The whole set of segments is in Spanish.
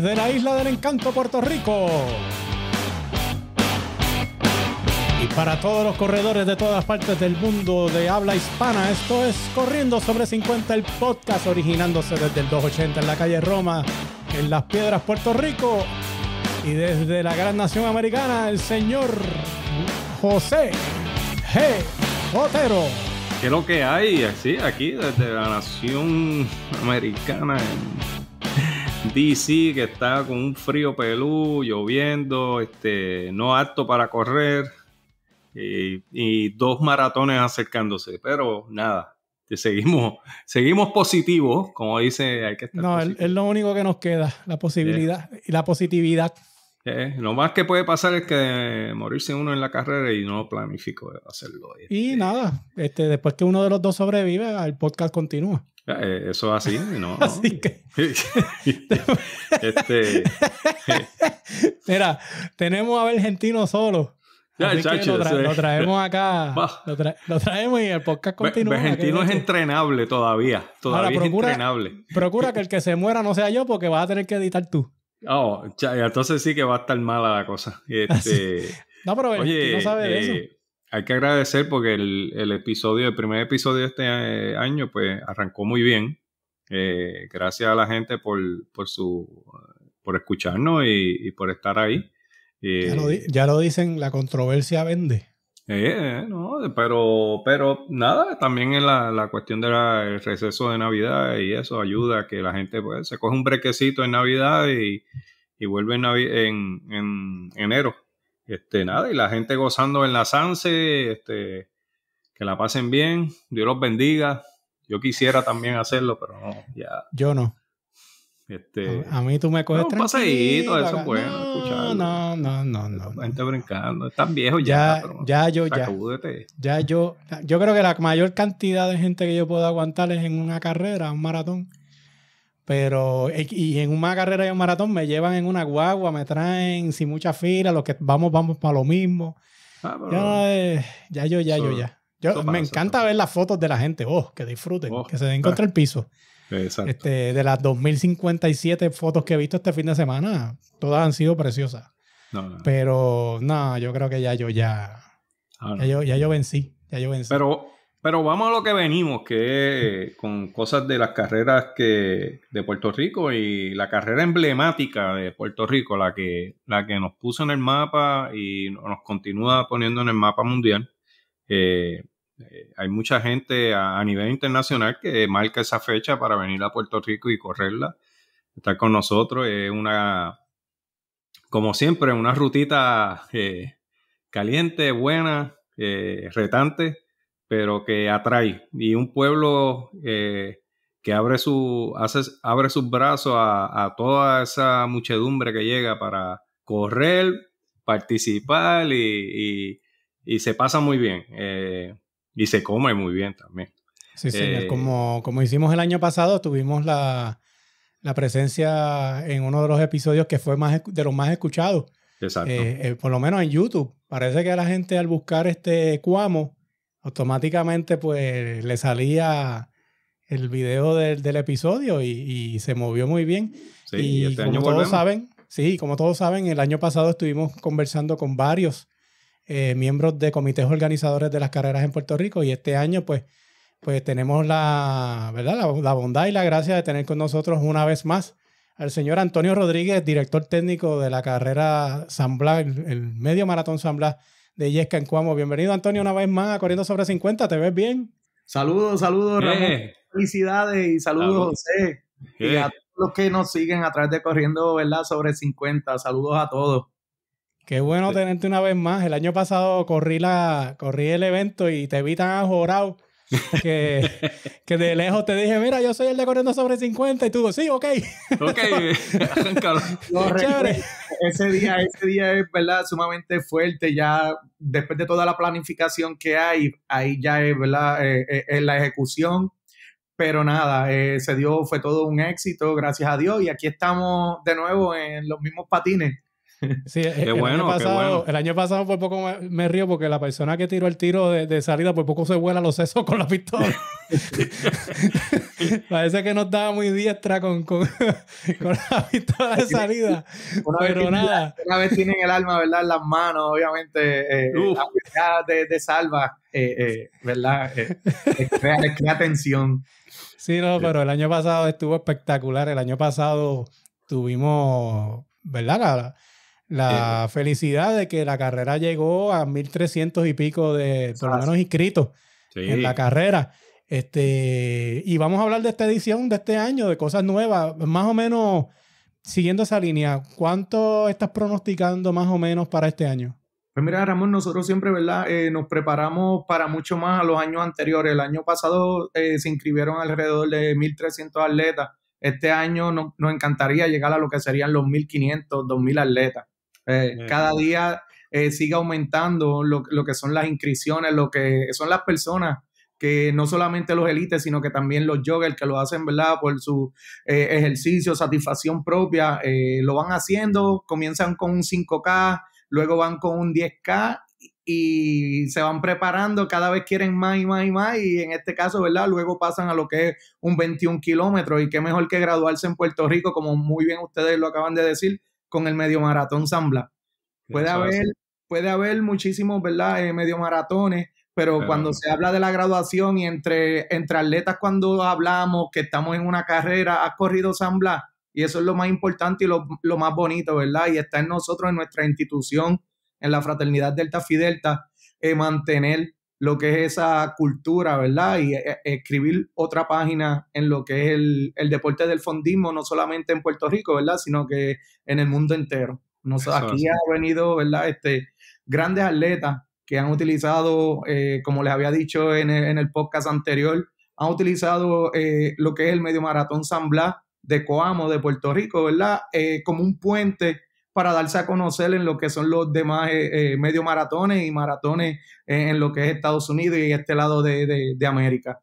desde la isla del encanto Puerto Rico. Y para todos los corredores de todas partes del mundo de habla hispana, esto es Corriendo sobre 50, el podcast originándose desde el 280 en la calle Roma, en Las Piedras, Puerto Rico. Y desde la gran nación americana, el señor José G. Otero. ¿Qué es lo que hay? Así, aquí, desde la nación americana, DC que está con un frío pelú, lloviendo, este, no apto para correr y, dos maratones acercándose, pero nada, seguimos, seguimos positivos, como dice, hay que estar. No, es, lo único que nos queda, la posibilidad eh. y la positividad. Eh, lo más que puede pasar es que morirse uno en la carrera y no planifico hacerlo. Y este. nada, este, después que uno de los dos sobrevive, el podcast continúa. Eh, eso así, ¿no? Así este, Mira, tenemos a Argentino solo. lo, traemos acá. Lo, traemos y el podcast continúa. Argentino es entrenable todavía. Todavía Ahora, procura, es entrenable. Procura que el que se muera no sea yo porque vas a tener que editar tú. Oh, entonces sí que va a estar mala la cosa. Este... no, pero Oye, no sabe de eh, eso hay que agradecer porque el, episodio, el primer episodio de este eh, año, pues arrancó muy bien. Eh, gracias a la gente por, por su por escucharnos y, por estar ahí. Eh, ya, lo, dicen, la controversia vende. no, pero, pero nada, también en la, la cuestión del receso de Navidad y eso ayuda a que la gente pues, se coge un brequecito en Navidad y, y vuelve en, en enero este, nada, y la gente gozando en la Sanse, este, que la pasen bien, Dios los bendiga. Yo quisiera también hacerlo, pero no, ya. Yo no. Este, a, mí tú me coges no, un paseíto, eso es bueno, no, No, no, no, no. gente brincando, están viejos ya. Ya, ya yo, ya. Ya yo, yo creo que la mayor cantidad de gente que yo puedo aguantar es en una carrera, un maratón. Pero, eh, y en una carrera y un maratón me llevan en una guagua, me traen sin mucha fila, los que vamos, vamos para lo mismo. Ah, ya, eh, ya, yo, ya, yo, ya. Yo, me encanta ver las fotos de la gente, oh, que disfruten, oh, que se den ah. contra el piso. Exacto. Este, de las 2057 fotos que he visto este fin de semana, todas han sido preciosas. No, Pero no, yo creo que ya yo ya. Ah, ya, yo, ya yo vencí. Ya yo vencí. Pero vamos a lo que venimos, que es con cosas de las carreras que, de Puerto Rico y la carrera emblemática de Puerto Rico, la que, la que nos puso en el mapa y nos continúa poniendo en el mapa mundial. Eh, eh, hay mucha gente a, nivel internacional que marca esa fecha para venir a Puerto Rico y correrla. Estar con nosotros es una, como siempre, una rutita eh, caliente, buena, retante pero que atrae. Y un pueblo eh, que abre, su, hace, abre sus brazos a, toda esa muchedumbre que llega para correr, participar y, se pasa muy bien. Eh, y se come muy bien también. Sí, señor. Eh, como, como hicimos el año pasado, tuvimos la, presencia en uno de los episodios que fue más de los más escuchados. Exacto. por lo menos en YouTube. Parece que la gente al buscar este Cuamo automáticamente pues le salía el video del, episodio y, se movió muy bien. Sí, y, este como todos saben, sí, como todos saben, el año pasado estuvimos conversando con varios eh, miembros de comités organizadores de las carreras en Puerto Rico y este año pues, pues tenemos la, ¿verdad? La, bondad y la gracia de tener con nosotros una vez más al señor Antonio Rodríguez, director técnico de la carrera San Blas, el, el medio maratón San Blas de Yesca en Cuamo. Bienvenido, Antonio, una vez más a Corriendo sobre 50. ¿Te ves bien? Saludos, saludos, Ramón. Felicidades y saludos, José. Y a todos los que nos siguen a través de Corriendo, ¿verdad? Sobre 50. Saludos a todos. Qué bueno tenerte una vez más. El año pasado corrí la corrí el evento y te vi tan ajorado que, de lejos te dije, mira, yo soy el de corriendo sobre 50 y tú, sí, ok. Ok, Ese día, ese día es verdad sumamente fuerte, ya después de toda la planificación que hay, ahí ya es eh, eh, eh, la ejecución. Pero nada, se dio, fue todo un éxito, gracias a Dios, y aquí estamos de nuevo en los mismos patines Sí, el, bueno, año pasado, el año pasado por poco me, río porque la persona que tiró el tiro de, salida por poco se vuela los sesos con la pistola. Parece que no estaba muy diestra con, la pistola de salida. pero nada. Una vez tienen el alma, ¿verdad? En las manos, obviamente. Eh, eh, la de, de, salva, eh, ¿verdad? crea, tensión. Sí, no, pero el año pasado estuvo espectacular. El año pasado tuvimos, ¿verdad? La, la eh, felicidad de que la carrera llegó a 1.300 y pico de por lo menos inscritos en la carrera. Este, y vamos a hablar de esta edición, de este año, de cosas nuevas, más o menos siguiendo esa línea. ¿Cuánto estás pronosticando más o menos para este año? Pues mira, Ramón, nosotros siempre, ¿verdad? Eh, nos preparamos para mucho más a los años anteriores. El año pasado eh, se inscribieron alrededor de 1.300 atletas. Este año nos encantaría llegar a lo que serían los 1.500, 2.000 atletas. Eh, cada día eh, sigue aumentando lo, lo, que son las inscripciones, lo que son las personas que no solamente los elites sino que también los joggers que lo hacen, ¿verdad? Por su eh, ejercicio, satisfacción propia, eh, lo van haciendo, comienzan con un 5K, luego van con un 10K y se van preparando, cada vez quieren más y más y más, y en este caso, ¿verdad? Luego pasan a lo que es un 21 kilómetros, y qué mejor que graduarse en Puerto Rico, como muy bien ustedes lo acaban de decir, con el medio maratón San Blas. Puede haber, puede haber muchísimos, ¿verdad? Eh, medio maratones, pero cuando se habla de la graduación y entre, entre atletas cuando hablamos que estamos en una carrera, has corrido San Blas, y eso es lo más importante y lo, más bonito, ¿verdad? Y está en nosotros, en nuestra institución, en la fraternidad Delta Fidelta, eh, mantener lo que es esa cultura, ¿verdad? Y e, e, escribir otra página en lo que es el, deporte del fondismo, no solamente en Puerto Rico, ¿verdad? Sino que en el mundo entero. aquí ha venido, ¿verdad? Este, grandes atletas que han utilizado, eh, como les había dicho en el, podcast anterior, han utilizado eh, lo que es el medio maratón San Blas de Coamo, de Puerto Rico, ¿verdad? Eh, como un puente para darse a conocer en lo que son los demás eh, eh, medio maratones y maratones en lo que es Estados Unidos y este lado de, América.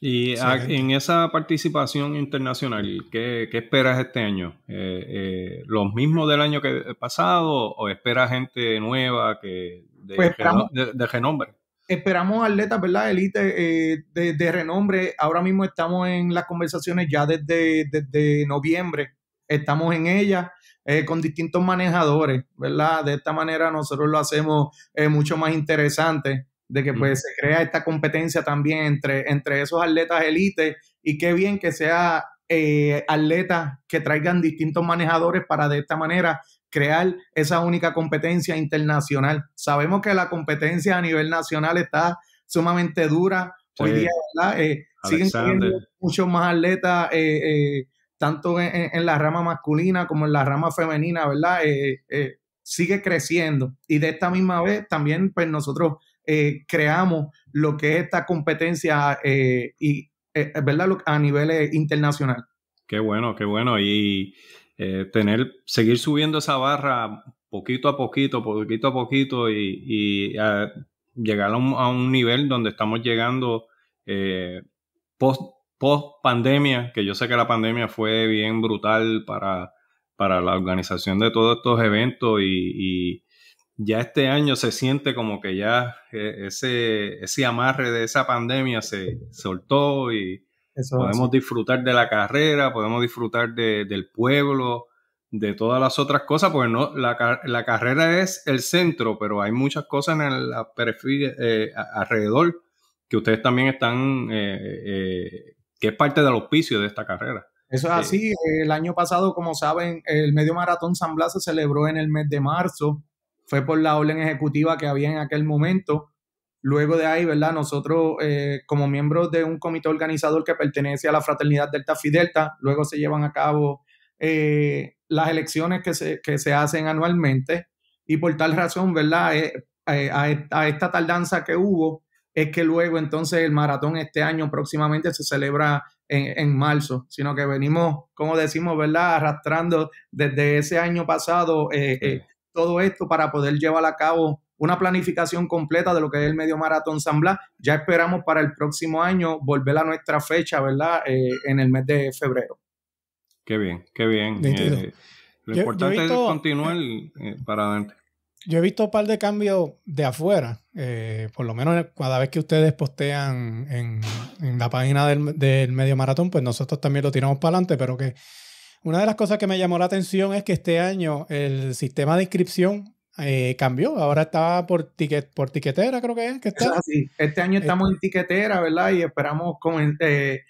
Y ah, en esa participación internacional, ¿qué, esperas este año? Eh, ¿Los mismos del año que pasado o esperas gente nueva que pues de, renombre? Esperamos atletas, ¿verdad? Elite eh, de, renombre. Ahora mismo estamos en las conversaciones ya desde, desde noviembre. Estamos en ellas. Eh, con distintos manejadores, ¿verdad? De esta manera nosotros lo hacemos eh, mucho más interesante, de que pues se crea esta competencia también entre, entre esos atletas élites, y qué bien que sea eh, atletas que traigan distintos manejadores para de esta manera crear esa única competencia internacional. Sabemos que la competencia a nivel nacional está sumamente dura. Hoy día, ¿verdad? Eh, siguen muchos más atletas tanto en, la rama masculina como en la rama femenina, ¿verdad? Eh, eh, sigue creciendo. Y de esta misma vez también, pues nosotros eh, creamos lo que es esta competencia y, ¿verdad? A nivel internacional. Qué bueno, qué bueno. Y tener, seguir subiendo esa barra poquito a poquito, poquito a poquito y, llegar a un, nivel donde estamos llegando post post pandemia, que yo sé que la pandemia fue bien brutal para, la organización de todos estos eventos y, ya este año se siente como que ya e, ese, ese amarre de esa pandemia se soltó y podemos disfrutar de la carrera, podemos disfrutar del pueblo, de todas las otras cosas, porque no, la, la carrera es el centro, pero hay muchas cosas en el eh, alrededor que ustedes también están eh, eh, que es parte del auspicio de esta carrera. Eso es eh, así. El año pasado, como saben, el medio maratón San Blas se celebró en el mes de marzo. Fue por la orden ejecutiva que había en aquel momento. Luego de ahí, ¿verdad? Nosotros, eh, como miembros de un comité organizador que pertenece a la fraternidad Delta Fidelta, luego se llevan a cabo eh, las elecciones que se, hacen anualmente. Y por tal razón, ¿verdad? a, a esta tardanza que hubo, es que luego entonces el maratón este año próximamente se celebra en, marzo, sino que venimos, como decimos, ¿verdad? Arrastrando desde ese año pasado eh, eh, todo esto para poder llevar a cabo una planificación completa de lo que es el medio maratón San Blas. Ya esperamos para el próximo año volver a nuestra fecha, ¿verdad? Eh, en el mes de febrero. Qué bien, qué bien. lo importante es continuar para adelante yo he visto un par de cambios de afuera, eh, por lo menos cada vez que ustedes postean en, la página del, medio maratón, pues nosotros también lo tiramos para adelante, pero que una de las cosas que me llamó la atención es que este año el sistema de inscripción eh, cambió, ahora está por, ticket, por tiquetera, creo que es. Ah, este año eh, estamos en tiquetera, ¿verdad? Y esperamos que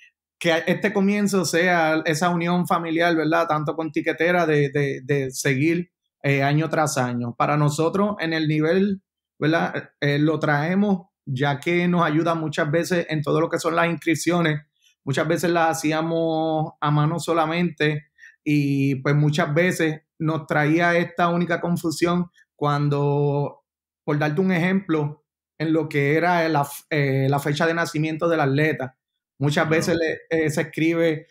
este comienzo sea esa unión familiar, ¿verdad? Tanto con tiquetera de, de seguir eh, año tras año. Para nosotros en el nivel, ¿verdad? Eh, lo traemos ya que nos ayuda muchas veces en todo lo que son las inscripciones. Muchas veces las hacíamos a mano solamente y pues muchas veces nos traía esta única confusión cuando, por darte un ejemplo, en lo que era la, eh, fecha de nacimiento del atleta. Muchas veces se escribe,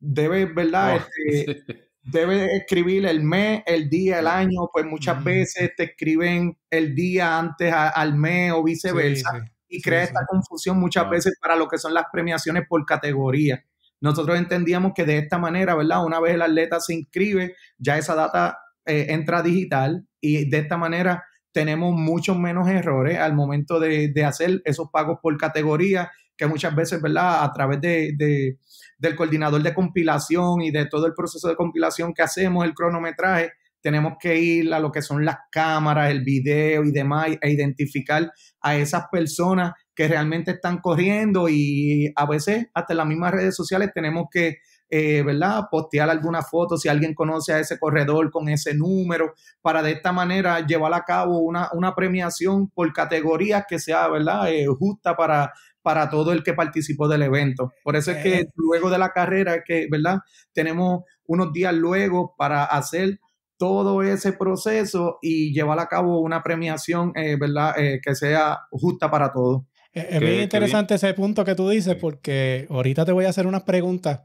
debe, ¿verdad? Oh, este, debe escribir el mes, el día, el año, pues muchas veces te escriben el día antes al mes o viceversa. y crea esta confusión muchas veces para lo que son las premiaciones por categoría. Nosotros entendíamos que de esta manera, ¿verdad? Una vez el atleta se inscribe, ya esa data eh, entra digital y de esta manera tenemos muchos menos errores al momento de, de hacer esos pagos por categoría que muchas veces, ¿verdad? A través de, del coordinador de compilación y de todo el proceso de compilación que hacemos, el cronometraje, tenemos que ir a lo que son las cámaras, el video y demás, e identificar a esas personas que realmente están corriendo y a veces hasta en las mismas redes sociales tenemos que, eh, ¿verdad? Postear alguna foto si alguien conoce a ese corredor con ese número, para de esta manera llevar a cabo una, una premiación por categorías que sea, ¿verdad? Eh, justa para para todo el que participó del evento. Por eso es que luego de la carrera, que, ¿verdad? Tenemos unos días luego para hacer todo ese proceso y llevar a cabo una premiación, eh, ¿verdad? Eh, que sea justa para todos. Es muy interesante ese punto que tú dices, porque ahorita te voy a hacer unas preguntas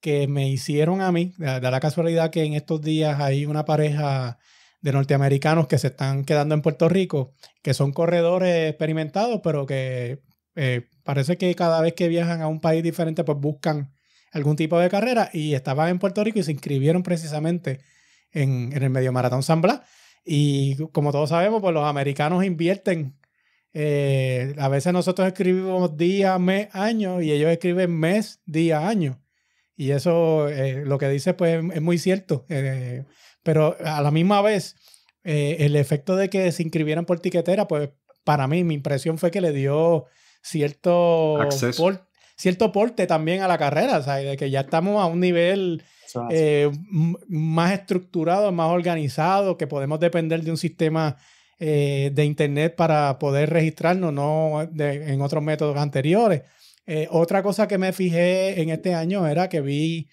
que me hicieron a mí. Da la casualidad que en estos días hay una pareja de norteamericanos que se están quedando en Puerto Rico, que son corredores experimentados, pero que eh, parece que cada vez que viajan a un país diferente, pues buscan algún tipo de carrera y estaban en Puerto Rico y se inscribieron precisamente en, el medio maratón San Blas. Y como todos sabemos, pues los americanos invierten. Eh, a veces nosotros escribimos día, mes, año y ellos escriben mes, día, año. Y eso, eh, lo que dice, pues es muy cierto. pero a la misma vez, el efecto de que se inscribieran por tiquetera, pues para mí, mi impresión fue que le dio cierto cierto porte también a la carrera, De que ya estamos a un nivel eh, más estructurado, más organizado, que podemos depender de un sistema eh, de internet para poder registrarnos, no en otros métodos anteriores. Eh, otra cosa que me fijé en este año era que vi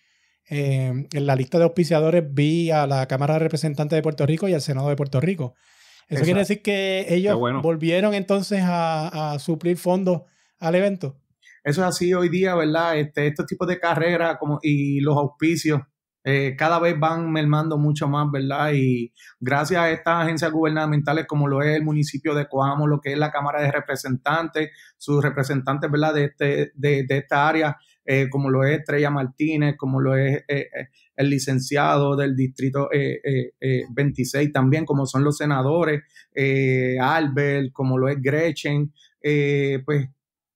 en la lista de auspiciadores, vi a la Cámara de Representantes de Puerto Rico y al Senado de Puerto Rico. Eso quiere decir que ellos volvieron entonces a, suplir fondos al evento. Eso es así hoy día, ¿verdad? Este, estos tipos de carreras como, y los auspicios eh, cada vez van mermando mucho más, ¿verdad? Y gracias a estas agencias gubernamentales como lo es el municipio de Coamo, lo que es la Cámara de Representantes, sus representantes, ¿verdad? De, este, de esta área, eh, como lo es Estrella Martínez, como lo es eh, eh, el licenciado del distrito 26 también, como son los senadores, Albert, como lo es Gretchen, pues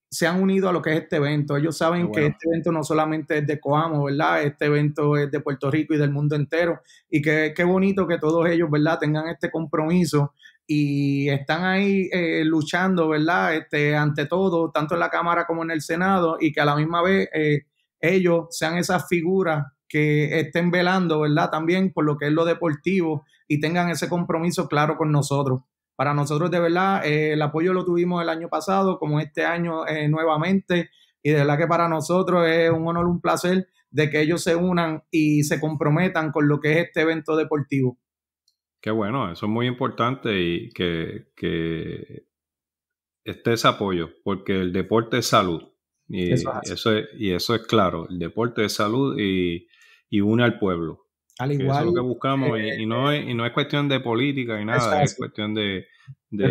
se han unido a lo que es este evento. Ellos saben que este evento no solamente es de Coamo, ¿verdad? Este evento es de Puerto Rico y del mundo entero. Y que qué bonito que todos ellos, ¿verdad?, tengan este compromiso y están ahí eh, luchando, ¿verdad? Este, ante todo, tanto en la Cámara como en el Senado, y que a la misma vez eh, ellos sean esas figuras que estén velando, ¿verdad? También por lo que es lo deportivo y tengan ese compromiso claro con nosotros. Para nosotros, de verdad, eh, el apoyo lo tuvimos el año pasado, como este año nuevamente, y de verdad que para nosotros es un honor, un placer de que ellos se unan y se comprometan con lo que es este evento deportivo. Que bueno, eso es muy importante y que, que esté ese apoyo, porque el deporte es salud. Y eso es, y eso es claro, el deporte es salud y, y une al pueblo. Al igual. Eso es lo que buscamos y, eh, no es, eh, y no es cuestión de política y nada, es, cuestión de... de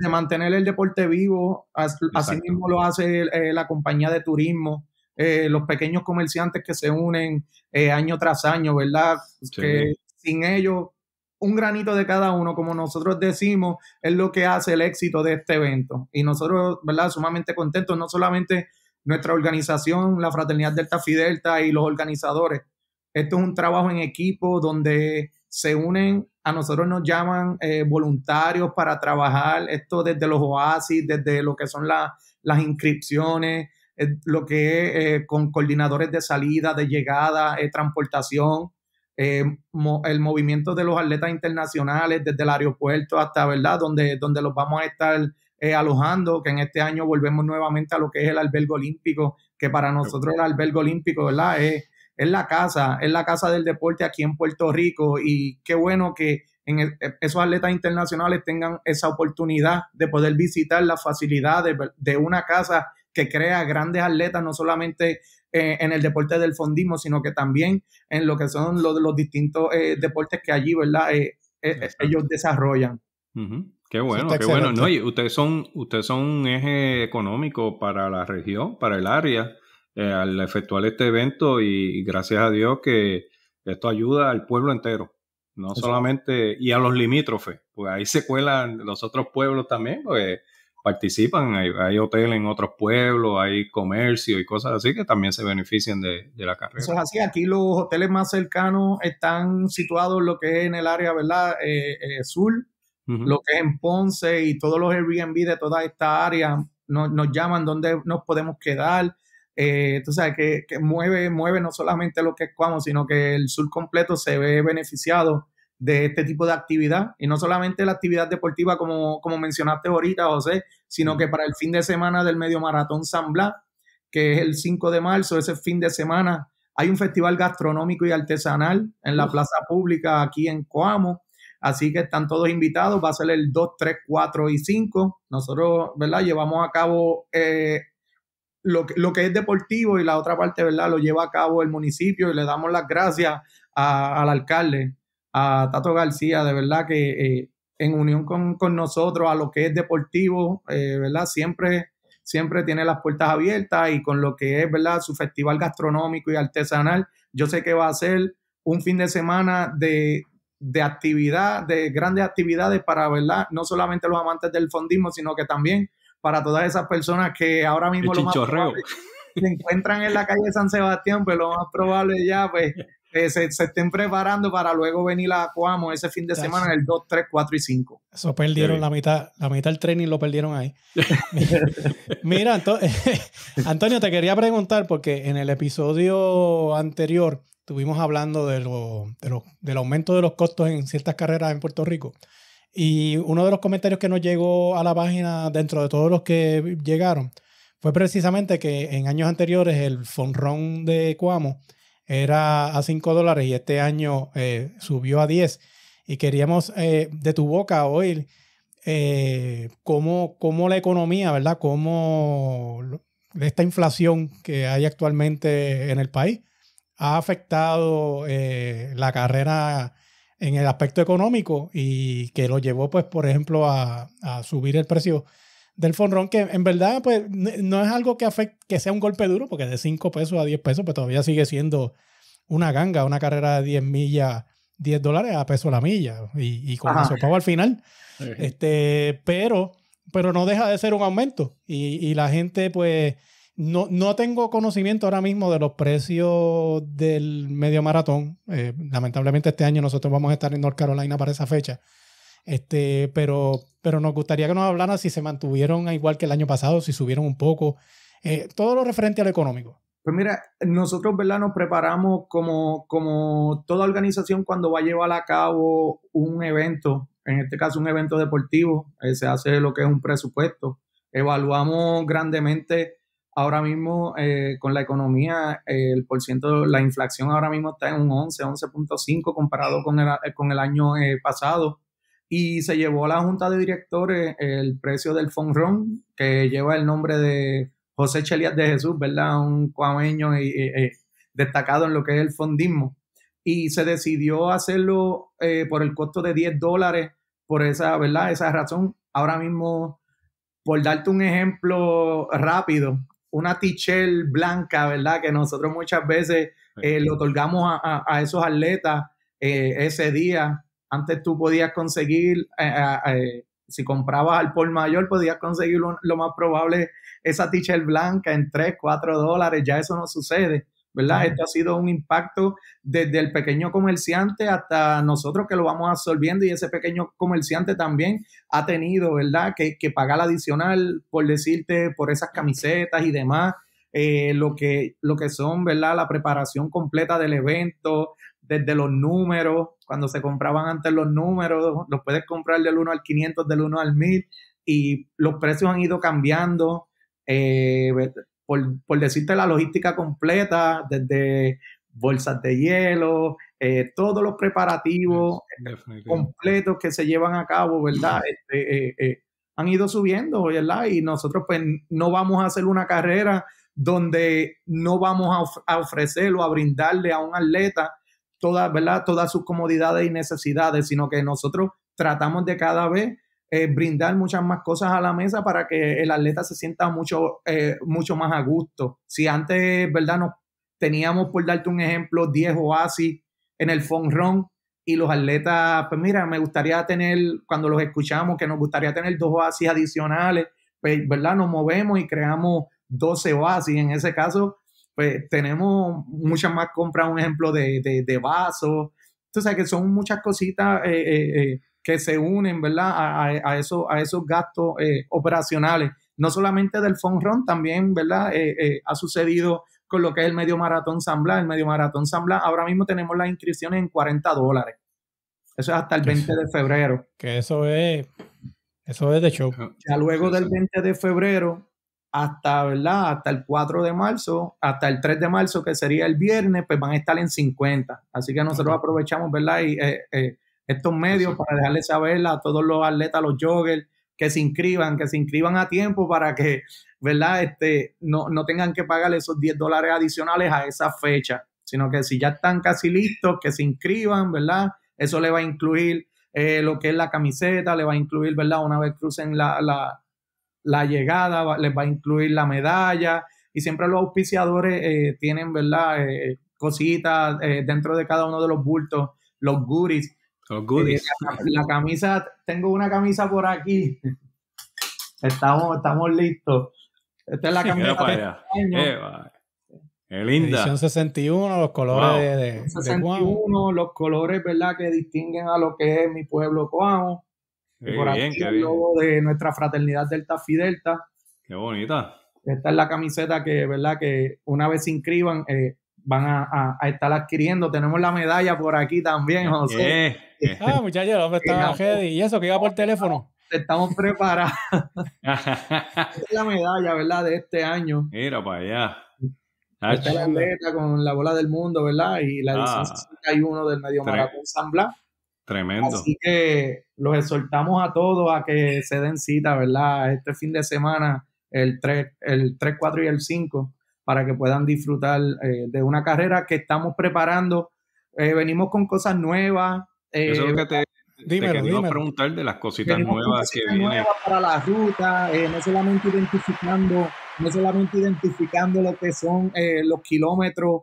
de, mantener el deporte vivo, así mismo lo hace eh, la compañía de turismo, los pequeños comerciantes que se unen año tras año, ¿verdad? Que sin ellos un granito de cada uno, como nosotros decimos, es lo que hace el éxito de este evento. Y nosotros, ¿verdad? Sumamente contentos, no solamente nuestra organización, la Fraternidad Delta Fidelta y los organizadores. Esto es un trabajo en equipo donde se unen, a nosotros nos llaman eh, voluntarios para trabajar esto desde los oasis, desde lo que son las inscripciones, eh, lo que es eh, con coordinadores de salida, de llegada, transportación eh, el movimiento de los atletas internacionales desde el aeropuerto hasta, ¿verdad?, donde, donde los vamos a estar eh, alojando, que en este año volvemos nuevamente a lo que es el albergo olímpico, que para nosotros el albergo olímpico, ¿verdad? Es, es la casa, es la casa del deporte aquí en Puerto Rico y qué bueno que en e, e, esos atletas internacionales tengan esa oportunidad de poder visitar las facilidades de una casa que crea grandes atletas, no solamente eh, en el deporte del fondismo, sino que también en lo que son los, distintos eh, deportes que allí, ¿verdad? Eh, ellos desarrollan. Qué bueno, qué bueno. No, ustedes son, ustedes son un eje económico para la región, para el área, al efectuar este evento y, gracias a Dios que esto ayuda al pueblo entero no solamente, y a los limítrofes, pues ahí se cuelan los otros pueblos también, porque participan. Hay, hay hoteles en otros pueblos, hay comercio y cosas así que también se benefician de, de, la carrera. Eso es así. Aquí los hoteles más cercanos están situados en lo que es en el área, ¿verdad? Eh, eh, sur, lo que es en Ponce y todos los Airbnb de toda esta área nos, llaman donde nos podemos quedar. entonces eh, que, que, mueve, mueve no solamente lo que es Cuamo, sino que el sur completo se ve beneficiado de este tipo de actividad. Y no solamente la actividad deportiva, como, como mencionaste ahorita, José, sino que para el fin de semana del medio maratón San Blas, que es el 5 de marzo, ese fin de semana, hay un festival gastronómico y artesanal en la plaza pública aquí en Coamo. Así que están todos invitados. Va a ser el 2, 3, 4 y 5. Nosotros, ¿verdad? Llevamos a cabo eh, lo, que, es deportivo y la otra parte, ¿verdad? Lo lleva a cabo el municipio y le damos las gracias al alcalde a Tato García, de verdad que eh, en unión con, nosotros a lo que es deportivo, eh, ¿verdad? Siempre, siempre tiene las puertas abiertas y con lo que es, ¿verdad? Su festival gastronómico y artesanal, yo sé que va a ser un fin de semana de, actividad, de grandes actividades para, ¿verdad? No solamente los amantes del fondismo, sino que también para todas esas personas que ahora mismo... lo se encuentran en la calle San Sebastián, pues lo más probable ya, pues se, estén preparando para luego venir a Cuamo ese fin de semana semana, el 2, 3, 4 y 5. Eso perdieron la mitad, la mitad del training lo perdieron ahí. Mira, Antonio, te quería preguntar porque en el episodio anterior estuvimos hablando de lo, del aumento de los costos en ciertas carreras en Puerto Rico. Y uno de los comentarios que nos llegó a la página, dentro de todos los que llegaron, fue precisamente que en años anteriores el fonrón de Cuamo era a 5 dólares y este año eh, subió a 10. Y queríamos eh, de tu boca oír eh, cómo, la economía, ¿verdad? Cómo esta inflación que hay actualmente en el país ha afectado la carrera en el aspecto económico y que lo llevó, pues, por ejemplo, a, a subir el precio del fonrón, que en verdad pues no es algo que afecte, que sea un golpe duro, porque de 5 pesos a 10 pesos pues todavía sigue siendo una ganga, una carrera de 10 millas, 10 dólares a peso la milla y, y con eso pago al final. Este, pero, pero no deja de ser un aumento y, la gente pues... No, no, tengo conocimiento ahora mismo de los precios del medio maratón. Eh, lamentablemente este año nosotros vamos a estar en North Carolina para esa fecha. Este, pero, pero nos gustaría que nos hablaran si se mantuvieron igual que el año pasado, si subieron un poco, eh, todo lo referente al económico. Pues mira, nosotros ¿verdad? nos preparamos como, como toda organización cuando va a llevar a cabo un evento, en este caso un evento deportivo, eh, se hace lo que es un presupuesto. Evaluamos grandemente ahora mismo eh, con la economía, el por ciento, la inflación ahora mismo está en un 11, 11.5 comparado con el, con el año pasado y se llevó a la junta de directores el precio del fonrón que lleva el nombre de José Chelías de Jesús, ¿verdad? Un cuameño destacado en lo que es el fondismo. Y se decidió hacerlo eh, por el costo de 10 dólares, por esa, ¿verdad? Esa razón. Ahora mismo, por darte un ejemplo rápido, una tichel blanca, ¿verdad? Que nosotros muchas veces ...lo eh, le otorgamos a, esos atletas eh, ese día antes tú podías conseguir, eh, eh, eh, si comprabas al por mayor, podías conseguir lo, más probable esa t-shirt blanca en 3, 4 dólares, ya eso no sucede. ¿verdad? Esto ha sido un impacto desde el pequeño comerciante hasta nosotros que lo vamos absorbiendo y ese pequeño comerciante también ha tenido, ¿verdad? Que, que pagar adicional, por decirte, por esas camisetas y demás, lo, que, lo que son, ¿verdad? La preparación completa del evento, desde los números, cuando se compraban antes los números, los puedes comprar del 1 al 500, del 1 al 1000, y los precios han ido cambiando. Eh, por, decirte la logística completa, desde bolsas de hielo, eh, todos los preparativos completos que se llevan a cabo, ¿verdad? Este, eh, han ido subiendo, ¿verdad? Y nosotros pues no vamos a hacer una carrera donde no vamos a, ofrecerlo, a brindarle a un atleta todas, ¿verdad? Todas sus comodidades y necesidades, sino que nosotros tratamos de cada vez eh, brindar muchas más cosas a la mesa para que el atleta se sienta mucho, eh, mucho más a gusto. Si antes, ¿verdad? Nos teníamos, por darte un ejemplo, 10 oasis en el fonron y los atletas, pues mira, me gustaría tener, cuando los escuchamos, que nos gustaría tener dos oasis adicionales, pues, ¿verdad? Nos movemos y creamos 12 oasis. En ese caso, pues tenemos muchas más compras, un ejemplo de, de, de vasos. Entonces, que son muchas cositas eh, eh, eh, que se unen, ¿verdad? A, esos gastos operacionales. No solamente del Run, también, ¿verdad? ha sucedido con lo que es el medio maratón Sambla. El medio maratón Sambla, ahora mismo tenemos las inscripciones en 40 dólares. Eso es hasta el 20 de febrero. Que eso es, eso es de show. Ya luego del 20 de febrero, hasta, ¿verdad? Hasta el 4 de marzo, hasta el 3 de marzo, que sería el viernes, pues van a estar en 50. Así que nosotros aprovechamos, ¿verdad? Y eh, eh, estos medios para dejarles saber a todos los atletas, los joggers, que se inscriban, que se inscriban a tiempo para que, ¿verdad? Este, no, no tengan que pagar esos 10 dólares adicionales a esa fecha, sino que si ya están casi listos, que se inscriban, ¿verdad? Eso le va a incluir eh, lo que es la camiseta, le va a incluir, ¿verdad? Una vez crucen la la llegada, les va a incluir la medalla y siempre los auspiciadores eh, tienen, ¿verdad? Eh, eh, cositas dentro de cada uno de los bultos, los goodies. Los goodies. La, camisa, tengo una camisa por aquí. Estamos, estamos listos. Esta es la camisa. Qué linda. Edición 61, los colores de, de, 61, los colores, ¿verdad? Que distinguen a lo que es mi pueblo Coamo por aquí el logo de nuestra fraternidad Delta Fidelta. Qué bonita. Esta es la camiseta que, ¿verdad? Que una vez se inscriban, eh, van a, estar adquiriendo. Tenemos la medalla por aquí también, eh, José. ah, muchachos, ¿Dónde está ¿Y eso que iba por teléfono? Estamos preparados. Esta es la medalla, ¿verdad? De este año. Mira para allá. Esta es la con la bola del mundo, ¿verdad? Y la ah. edición del medio maratón San Blas. Tremendo. Así que los exhortamos a todos a que se den cita, ¿verdad? Este fin de semana, el 3, el 3 4 y el 5, para que puedan disfrutar eh, de una carrera que estamos preparando. Eh, venimos con cosas nuevas. Eh, Eso es que te, dímelo, preguntar de las cositas nuevas que vienen. para la ruta, no solamente identificando, no solamente identificando lo que son los kilómetros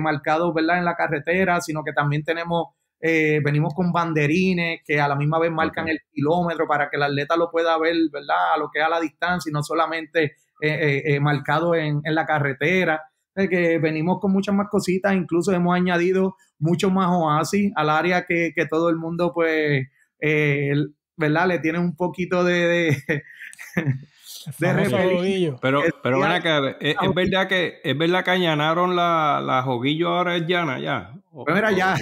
marcados, ¿verdad? En la carretera, sino que también tenemos eh, venimos con banderines que a la misma vez marcan el kilómetro para que el atleta lo pueda ver, ¿verdad? A lo que es a la distancia y no solamente eh, eh, marcado en, la carretera. que venimos con muchas más cositas, incluso hemos añadido mucho más oasis al área que, todo el mundo, pues, ¿verdad? Le tiene un poquito de... de, pero pero ¿es, verdad que es verdad que añanaron la, la joguillo ahora es llana ya ya.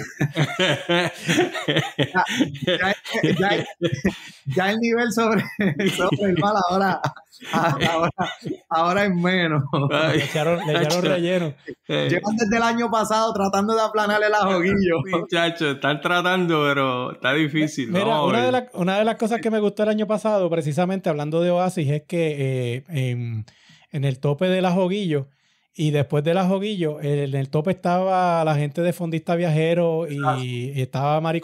ya, el nivel sobre, el mal ahora, es menos. le echaron, relleno. Llevan desde el año pasado tratando de aplanarle el ajoguillo. Muchachos, están tratando, pero está difícil. Mira, una, de las cosas que me gustó el año pasado, precisamente hablando de Oasis, es que eh, en, el tope de del ajoguillo y después de la Joguillo, en el tope estaba la gente de Fondista Viajero y, estaba Mari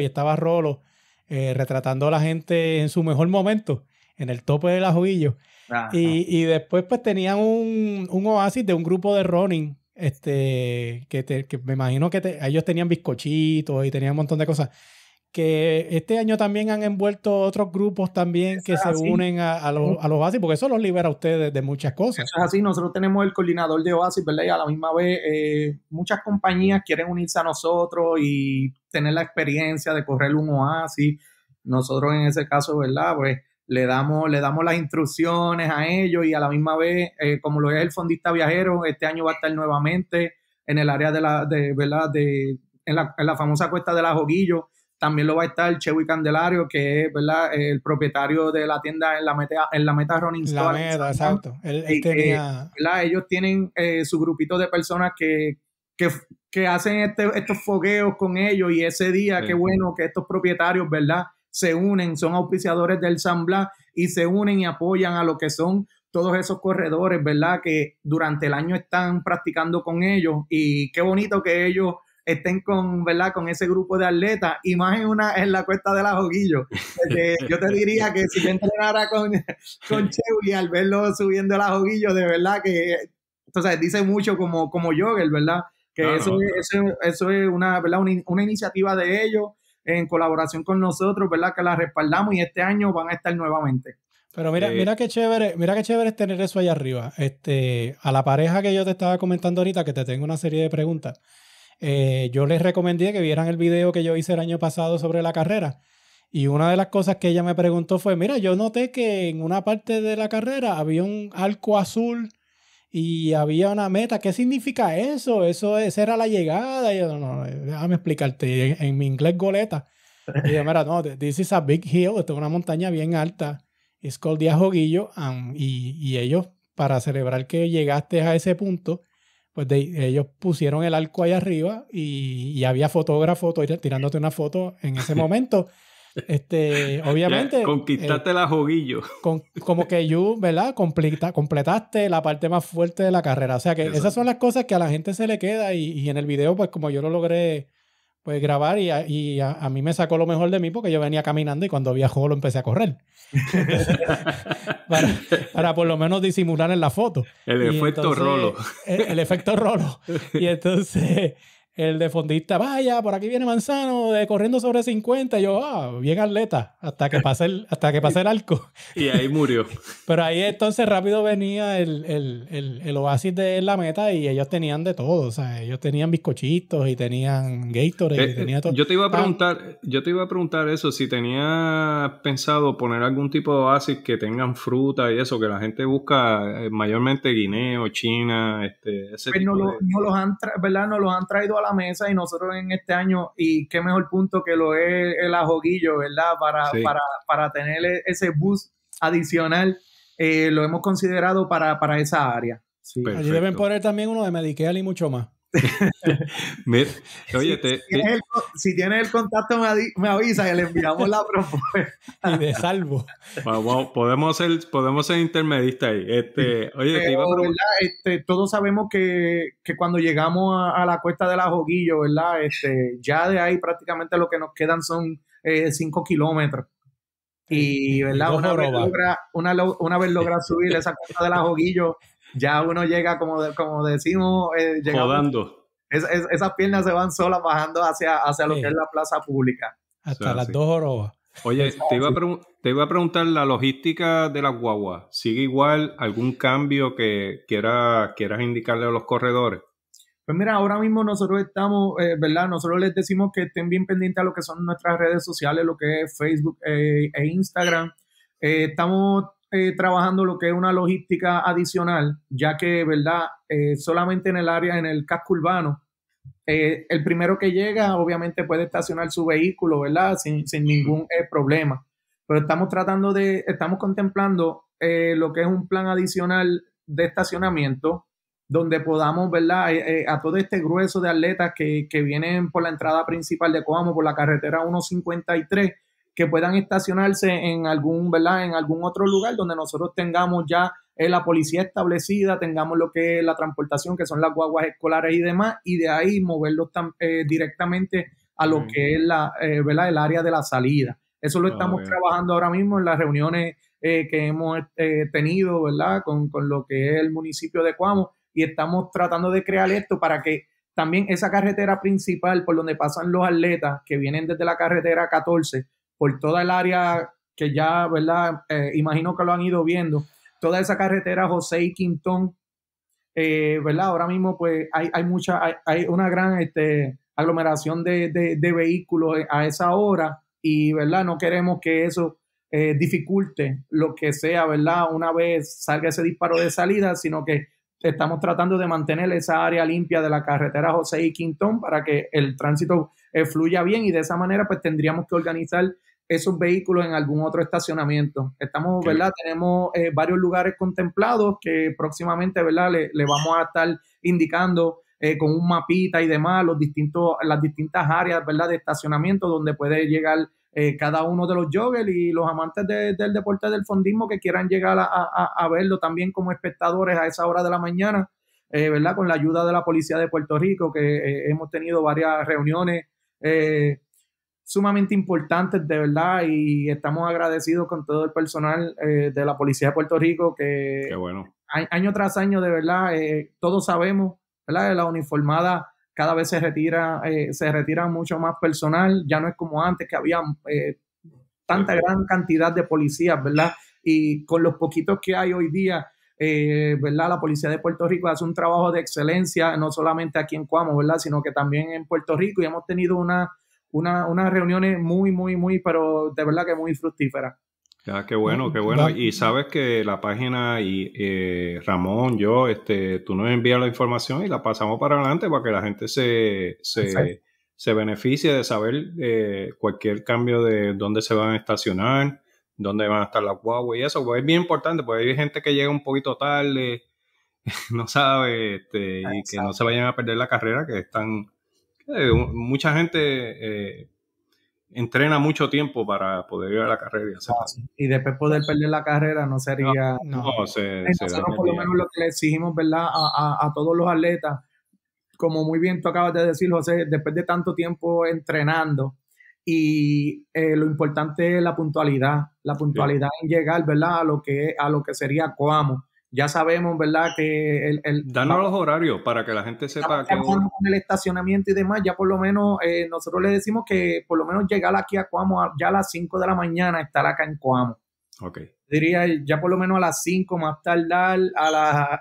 y estaba Rolo eh, retratando a la gente en su mejor momento, en el tope de la Joguillo. y, después pues tenían un, oasis de un grupo de running, este, que, me imagino que ellos tenían bizcochitos y tenían un montón de cosas que este año también han envuelto otros grupos también que se unen a, los, a OASIS, porque eso los libera a ustedes de muchas cosas. Eso es así, nosotros tenemos el coordinador de OASIS, ¿verdad? Y a la misma vez eh, muchas compañías quieren unirse a nosotros y tener la experiencia de correr un OASIS. Nosotros en ese caso, ¿verdad? Pues le damos, le damos las instrucciones a ellos y a la misma vez, eh, como lo es el fondista viajero, este año va a estar nuevamente en el área de la, de, ¿verdad? De, en la, en la famosa cuesta de la Joguillo también lo va a estar Chewy Candelario, que es ¿verdad? el propietario de la tienda en la Meta, en la meta Running exacto. Eh, ellos tienen eh, su grupito de personas que, que, hacen este, estos fogueos con ellos y ese día, qué bueno que estos propietarios, ¿verdad? Se unen, son auspiciadores del San Blas y se unen y apoyan a lo que son todos esos corredores, ¿verdad? Que durante el año están practicando con ellos y qué bonito que ellos estén con, ¿verdad? con ese grupo de atletas y más en, una, en la cuesta de la Joguillo. Este, yo te diría que si yo entrenara con, con y al verlo subiendo la Joguillo, de verdad que, entonces dice mucho como, como jogger, ¿verdad? Que eso, es una, Una, iniciativa de ellos en colaboración con nosotros, ¿verdad? Que la respaldamos y este año van a estar nuevamente. Pero mira, eh, mira qué chévere, mira qué chévere es tener eso ahí arriba. Este, a la pareja que yo te estaba comentando ahorita, que te tengo una serie de preguntas. Eh, yo les recomendé que vieran el video que yo hice el año pasado sobre la carrera. Y una de las cosas que ella me preguntó fue, mira, yo noté que en una parte de la carrera había un arco azul y había una meta. ¿Qué significa eso? Eso esa era la llegada. déjame explicarte. En, mi inglés goleta. Y yo, mira, no, this is a big hill. Esto es una montaña bien alta. es called Joguillo. Um, y ellos, para celebrar que llegaste a ese punto, pues ellos pusieron el arco ahí arriba y, había fotógrafo tirándote una foto en ese momento. Este, obviamente. conquistaste eh, la joguillo. como que yo, ¿verdad? completaste la parte más fuerte de la carrera. O sea que esas son las cosas que a la gente se le queda y, y en el video, pues como yo lo logré pues grabar y, a, y a, mí me sacó lo mejor de mí porque yo venía caminando y cuando viajó lo empecé a correr. para, por lo menos disimular en la foto. El efecto rolo. el, efecto rolo. Y entonces el de fondista, vaya, por aquí viene Manzano, de corriendo sobre 50. yo, ah, bien atleta, hasta que pase el, hasta que pase el arco. y ahí murió. Pero ahí entonces rápido venía el, oasis de la meta y ellos tenían de todo. O sea, ellos tenían bizcochitos y tenían Gatorade y eh, tenía eh, todo. Yo te iba a ah. preguntar, yo te iba a preguntar eso, si tenía pensado poner algún tipo de oasis que tengan fruta y eso, que la gente busca eh, mayormente guineo, China, este, ese pues no, de... han, No los han traído a la mesa y nosotros en este año, y qué mejor punto que lo es el ajoguillo, ¿verdad? Para, para, para tener e-, ese bus adicional, eh, lo hemos considerado para, para esa área. Allí deben poner también uno de Medicare y mucho más. si, tiene tienes El, contacto, me, avisa y le enviamos la propuesta. Y de salvo. podemos, ser, podemos ser intermedistas ahí. Este, este todos sabemos que, cuando llegamos a, la cuesta de la Joguillo, ¿verdad? Este, ya de ahí prácticamente lo que nos quedan son 5 eh, kilómetros. Y, ¿verdad? Una vez, logra, una, vez, logra, subir esa cuesta de la Joguillo ya uno llega, como, como decimos, eh, llegando. esas piernas se van solas bajando hacia, hacia lo que es la plaza pública. Hasta las dos orobas. Oye, te iba, a preguntar, ¿la logística de las guaguas. sigue igual? ¿Algún cambio que quieras indicarle a los corredores? Pues mira, ahora mismo nosotros estamos, eh, ¿verdad? Nosotros les decimos que estén bien pendientes a lo que son nuestras redes sociales, lo que es Facebook eh, e Instagram. estamos eh, trabajando lo que es una logística adicional, ya que, ¿verdad? Eh, solamente en el área, en el casco urbano, eh, el primero que llega obviamente puede estacionar su vehículo, ¿verdad? Sin, ningún problema. Pero estamos tratando de, estamos contemplando lo que es un plan adicional de estacionamiento, donde podamos, ¿verdad? a todo este grueso de atletas que, que, vienen por la entrada principal de Coamo, por la carretera 153, que puedan estacionarse en algún, ¿verdad? En algún otro lugar donde nosotros tengamos ya eh, la policía establecida, tengamos lo que es la transportación, que son las guaguas escolares y demás, y de ahí moverlos eh, directamente a lo mm. que es la, eh, ¿verdad? el área de la salida. Eso lo ah, estamos trabajando ahora mismo en las reuniones que hemos tenido, ¿verdad? Con, con, lo que es el municipio de Cuamo, y estamos tratando de crear esto para que también esa carretera principal por donde pasan los atletas que vienen desde la carretera 14, por toda el área que ya, ¿verdad? Eh, imagino que lo han ido viendo. Toda esa carretera José y Quintón, eh, ¿verdad? Ahora mismo pues hay, hay mucha, hay, una gran este, aglomeración de, vehículos a esa hora y, ¿verdad? No queremos que eso eh, dificulte lo que sea, ¿verdad? Una vez salga ese disparo de salida, sino que estamos tratando de mantener esa área limpia de la carretera José y Quintón para que el tránsito fluya bien y de esa manera pues tendríamos que organizar esos vehículos en algún otro estacionamiento. Estamos, ¿verdad? Tenemos eh, varios lugares contemplados que próximamente, ¿verdad? Le, vamos a estar indicando eh, con un mapita y demás los distintos, las distintas áreas, ¿verdad? De estacionamiento donde puede llegar eh, cada uno de los joggers y los amantes del deporte del fondismo que quieran llegar a, verlo también como espectadores a esa hora de la mañana, ¿verdad? Con la ayuda de la Policía de Puerto Rico, que hemos tenido varias reuniones sumamente importantes, de verdad, y estamos agradecidos con todo el personal eh, de la Policía de Puerto Rico que bueno. año tras año, de verdad, eh, todos sabemos, ¿verdad? La uniformada cada vez se retira, eh, se retira mucho más personal, ya no es como antes que había tanta gran cantidad de policías, ¿verdad? Y con los poquitos que hay hoy día, ¿verdad? La Policía de Puerto Rico hace un trabajo de excelencia, no solamente aquí en Cuamo, ¿verdad? Sino que también en Puerto Rico y hemos tenido una una, unas reuniones muy, muy, muy, pero de verdad que muy fructíferas. Ya, qué bueno, qué bueno. Y sabes que la página y eh, Ramón, yo, este, tú nos envías la información y la pasamos para adelante para que la gente se, se, beneficie de saber eh, cualquier cambio de dónde se van a estacionar, dónde van a estar las guaguas y eso, pues es bien importante, porque hay gente que llega un poquito tarde, no sabe, este, y que no se vayan a perder la carrera, que están eh, mucha gente eh, entrena mucho tiempo para poder ir a la carrera y ah, después poder perder la carrera no sería... No, se, por lo menos lo que le exigimos, ¿verdad? A, todos los atletas, como muy bien tú acabas de decir, José, después de tanto tiempo entrenando, y eh, lo importante es la puntualidad, la puntualidad en llegar, ¿verdad? A lo que, a lo que sería Coamo ya sabemos, ¿verdad? Que el, el Danos los horarios para que la gente sepa que... Con el estacionamiento y demás, ya por lo menos eh, nosotros le decimos que por lo menos llegar aquí a Coamo, ya a las 5 de la mañana, estar acá en Coamo. Ok. Diría ya por lo menos a las 5 más tardar, a, las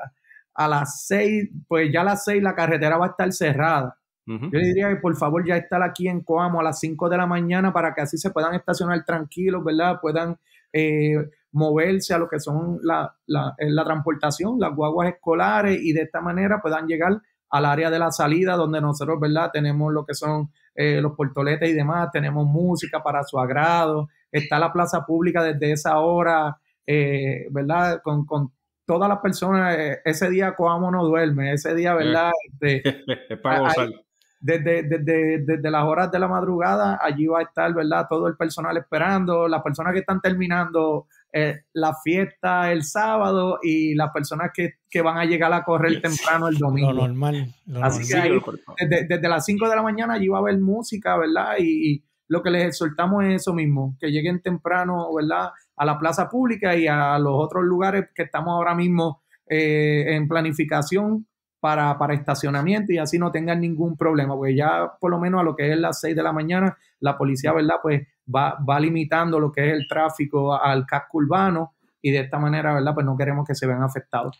a las 6, pues ya a las 6 la carretera va a estar cerrada. Yo le diría que por favor ya estar aquí en Coamo a las 5 de la mañana para que así se puedan estacionar tranquilos, ¿verdad? Puedan eh, moverse a lo que son la, eh, la, transportación, las guaguas escolares y de esta manera puedan llegar al área de la salida donde nosotros, ¿verdad? Tenemos lo que son eh, los portoletes y demás, tenemos música para su agrado, está la plaza pública desde esa hora, eh, ¿verdad? Con, con todas las personas, ese día Coamo no duerme, ese día, ¿verdad? Este, desde, desde, desde, las horas de la madrugada, allí va a estar, ¿verdad? Todo el personal esperando, las personas que están terminando eh, la fiesta el sábado y las personas que, van a llegar a correr temprano el domingo. Lo normal. Así que desde, las 5 de la mañana allí va a haber música, ¿verdad? Y, lo que les exhortamos es eso mismo, que lleguen temprano, ¿verdad? A la plaza pública y a los otros lugares que estamos ahora mismo eh, en planificación, para, para, estacionamiento y así no tengan ningún problema, porque ya por lo menos a lo que es las 6 de la mañana, la policía, ¿verdad? Pues va, va limitando lo que es el tráfico al casco urbano y de esta manera, ¿verdad? Pues no queremos que se vean afectados.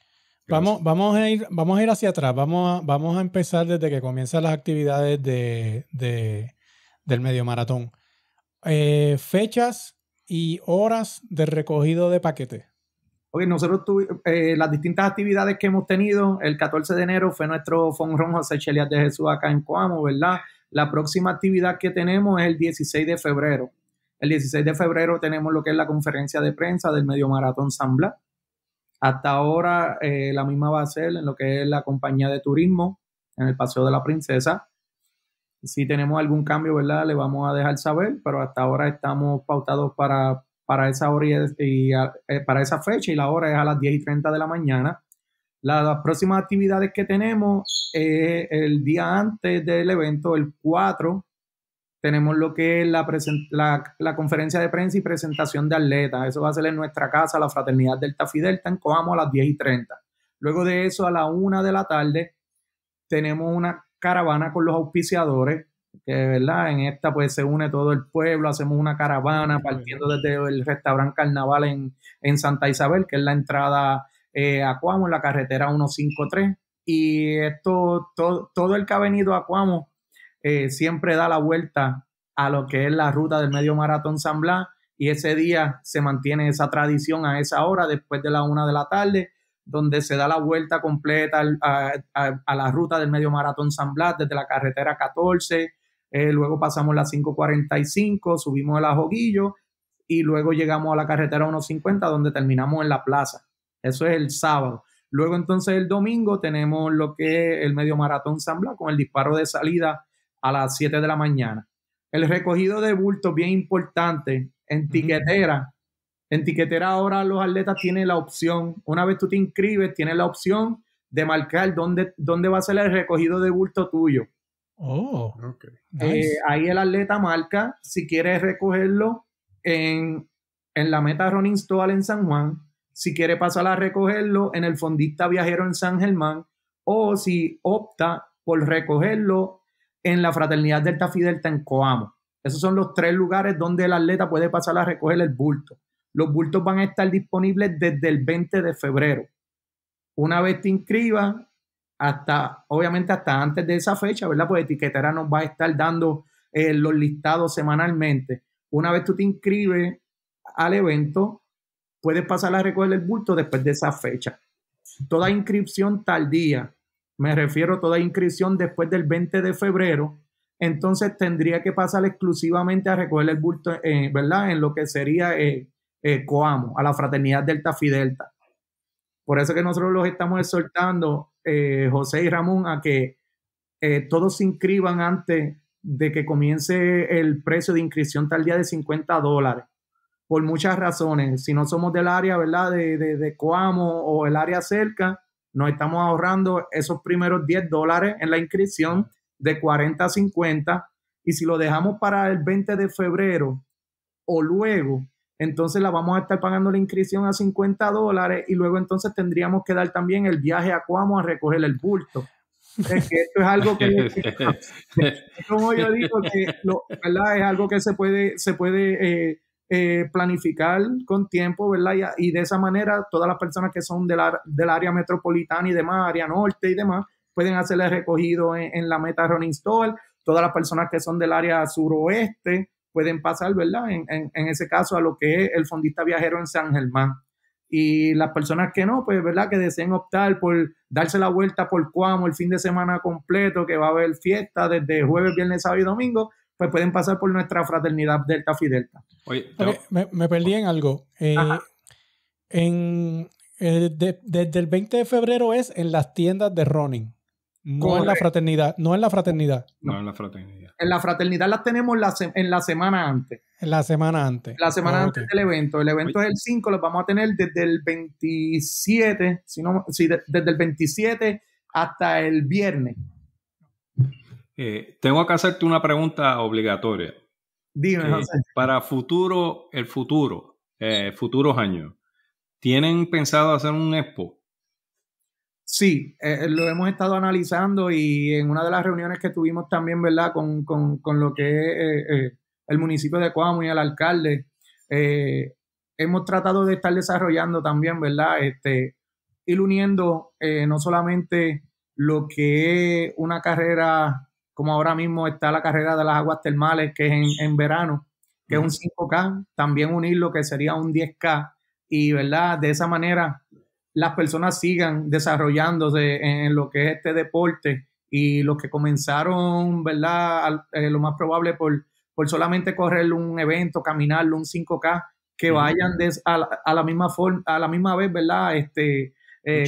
Vamos, vamos, a ir, vamos a ir hacia atrás, vamos a, vamos a empezar desde que comienzan las actividades de, del medio maratón. Eh, fechas y horas de recogido de paquetes. Oye, nosotros tuvimos eh, las distintas actividades que hemos tenido, el 14 de enero fue nuestro Fonrón José Chelias de Jesús acá en Coamo, ¿verdad? La próxima actividad que tenemos es el 16 de febrero. El 16 de febrero tenemos lo que es la conferencia de prensa del Medio Maratón San Hasta ahora eh, la misma va a ser en lo que es la compañía de turismo, en el Paseo de la Princesa. Si tenemos algún cambio, ¿verdad? Le vamos a dejar saber, pero hasta ahora estamos pautados para, para esa hora y, eh, para esa fecha y la hora es a las 10 y 30 de la mañana. Las próximas actividades que tenemos, el día antes del evento, el 4, tenemos lo que es la, la, conferencia de prensa y presentación de atletas. Eso va a ser en nuestra casa, la Fraternidad Delta Fidel, en Coamo a las 10 y 30. Luego de eso, a la 1 de la tarde, tenemos una caravana con los auspiciadores, que verdad, en esta pues se une todo el pueblo, hacemos una caravana partiendo desde el restaurante Carnaval en, en Santa Isabel, que es la entrada eh, a Cuamo en la carretera 153. Y esto, todo, todo el que ha venido a Cuamo eh, siempre da la vuelta a lo que es la ruta del medio maratón San Blas. Y ese día se mantiene esa tradición a esa hora, después de la una de la tarde, donde se da la vuelta completa a, la ruta del medio maratón San Blas desde la carretera 14. Eh, luego pasamos la 545, subimos el Ajoguillo y luego llegamos a la carretera 150, donde terminamos en la plaza. Eso es el sábado. Luego entonces el domingo tenemos lo que es el medio maratón San Blas con el disparo de salida a las 7 de la mañana. El recogido de bultos, bien importante, en tiquetera. En tiquetera ahora los atletas tienen la opción, una vez tú te inscribes, tienes la opción de marcar dónde, dónde va a ser el recogido de bulto tuyo. Oh, eh, ahí el atleta marca si quieres recogerlo en, en la meta Ronin Stoal en San Juan, si quiere pasar a recogerlo en el fondista viajero en San Germán o si opta por recogerlo en la fraternidad Delta Fidelta en Coamo. Esos son los tres lugares donde el atleta puede pasar a recoger el bulto. Los bultos van a estar disponibles desde el 20 de febrero. Una vez te inscribas, hasta, obviamente hasta antes de esa fecha, ¿verdad? Pues etiquetera nos va a estar dando eh, los listados semanalmente. Una vez tú te inscribes al evento, puede pasar a recoger el bulto después de esa fecha. Toda inscripción tardía, me refiero a toda inscripción después del 20 de febrero, entonces tendría que pasar exclusivamente a recoger el bulto, eh, ¿verdad? En lo que sería eh, eh, Coamo, a la fraternidad Delta Fidelta. Por eso que nosotros los estamos exhortando, José y Ramón, a que todos se inscriban antes de que comience el precio de inscripción día de 50 dólares por muchas razones. Si no somos del área, ¿verdad? De, de, Coamo o el área cerca, nos estamos ahorrando esos primeros 10 dólares en la inscripción de 40 a 50. Y si lo dejamos para el 20 de febrero o luego, entonces la vamos a estar pagando la inscripción a 50 dólares y luego entonces tendríamos que dar también el viaje a Coamo a recoger el bulto. Es que esto es algo que, como yo digo, que es algo que se puede, se puede eh, eh, planificar con tiempo, ¿verdad? Y, de esa manera todas las personas que son del, área metropolitana y demás, área norte y demás, pueden hacerle recogido en, la meta Running Store. Todas las personas que son del área suroeste pueden pasar, ¿verdad? En, en, ese caso a lo que es el fondista viajero en San Germán. Y las personas que no, pues, ¿verdad? Que deseen optar por darse la vuelta por Cuamo el fin de semana completo, que va a haber fiesta desde jueves, viernes, sábado y domingo, pues pueden pasar por nuestra fraternidad Delta Fidelta. Oye, me, perdí en algo. Eh, eh, desde el 20 de febrero es en las tiendas de Ronin. No en la fraternidad, no en la fraternidad. No. en la fraternidad. En la fraternidad las tenemos en la semana antes. En la semana antes. La semana oh, antes del evento. El evento es el 5, lo vamos a tener desde el 27, desde el 27 hasta el viernes. Eh, tengo que hacerte una pregunta obligatoria. Dime, eh, Para futuro, el futuro, eh, futuros años, ¿tienen pensado hacer un expo? Sí, lo hemos estado analizando y en una de las reuniones que tuvimos también, ¿verdad? Con, lo que es el municipio de Coamo y el alcalde, hemos tratado de estar desarrollando también, ¿verdad? Este, ir uniendo no solamente lo que es una carrera como ahora mismo está la carrera de las aguas termales, que es en, verano, que es un 5K, también unirlo, que sería un 10K, y verdad, de esa manera las personas sigan desarrollándose en lo que es este deporte y los que comenzaron, ¿verdad? Eh, lo más probable por, por solamente correr un evento, caminarlo, un 5K, que vayan a, la, misma forma, a la misma vez, ¿verdad? Este, eh,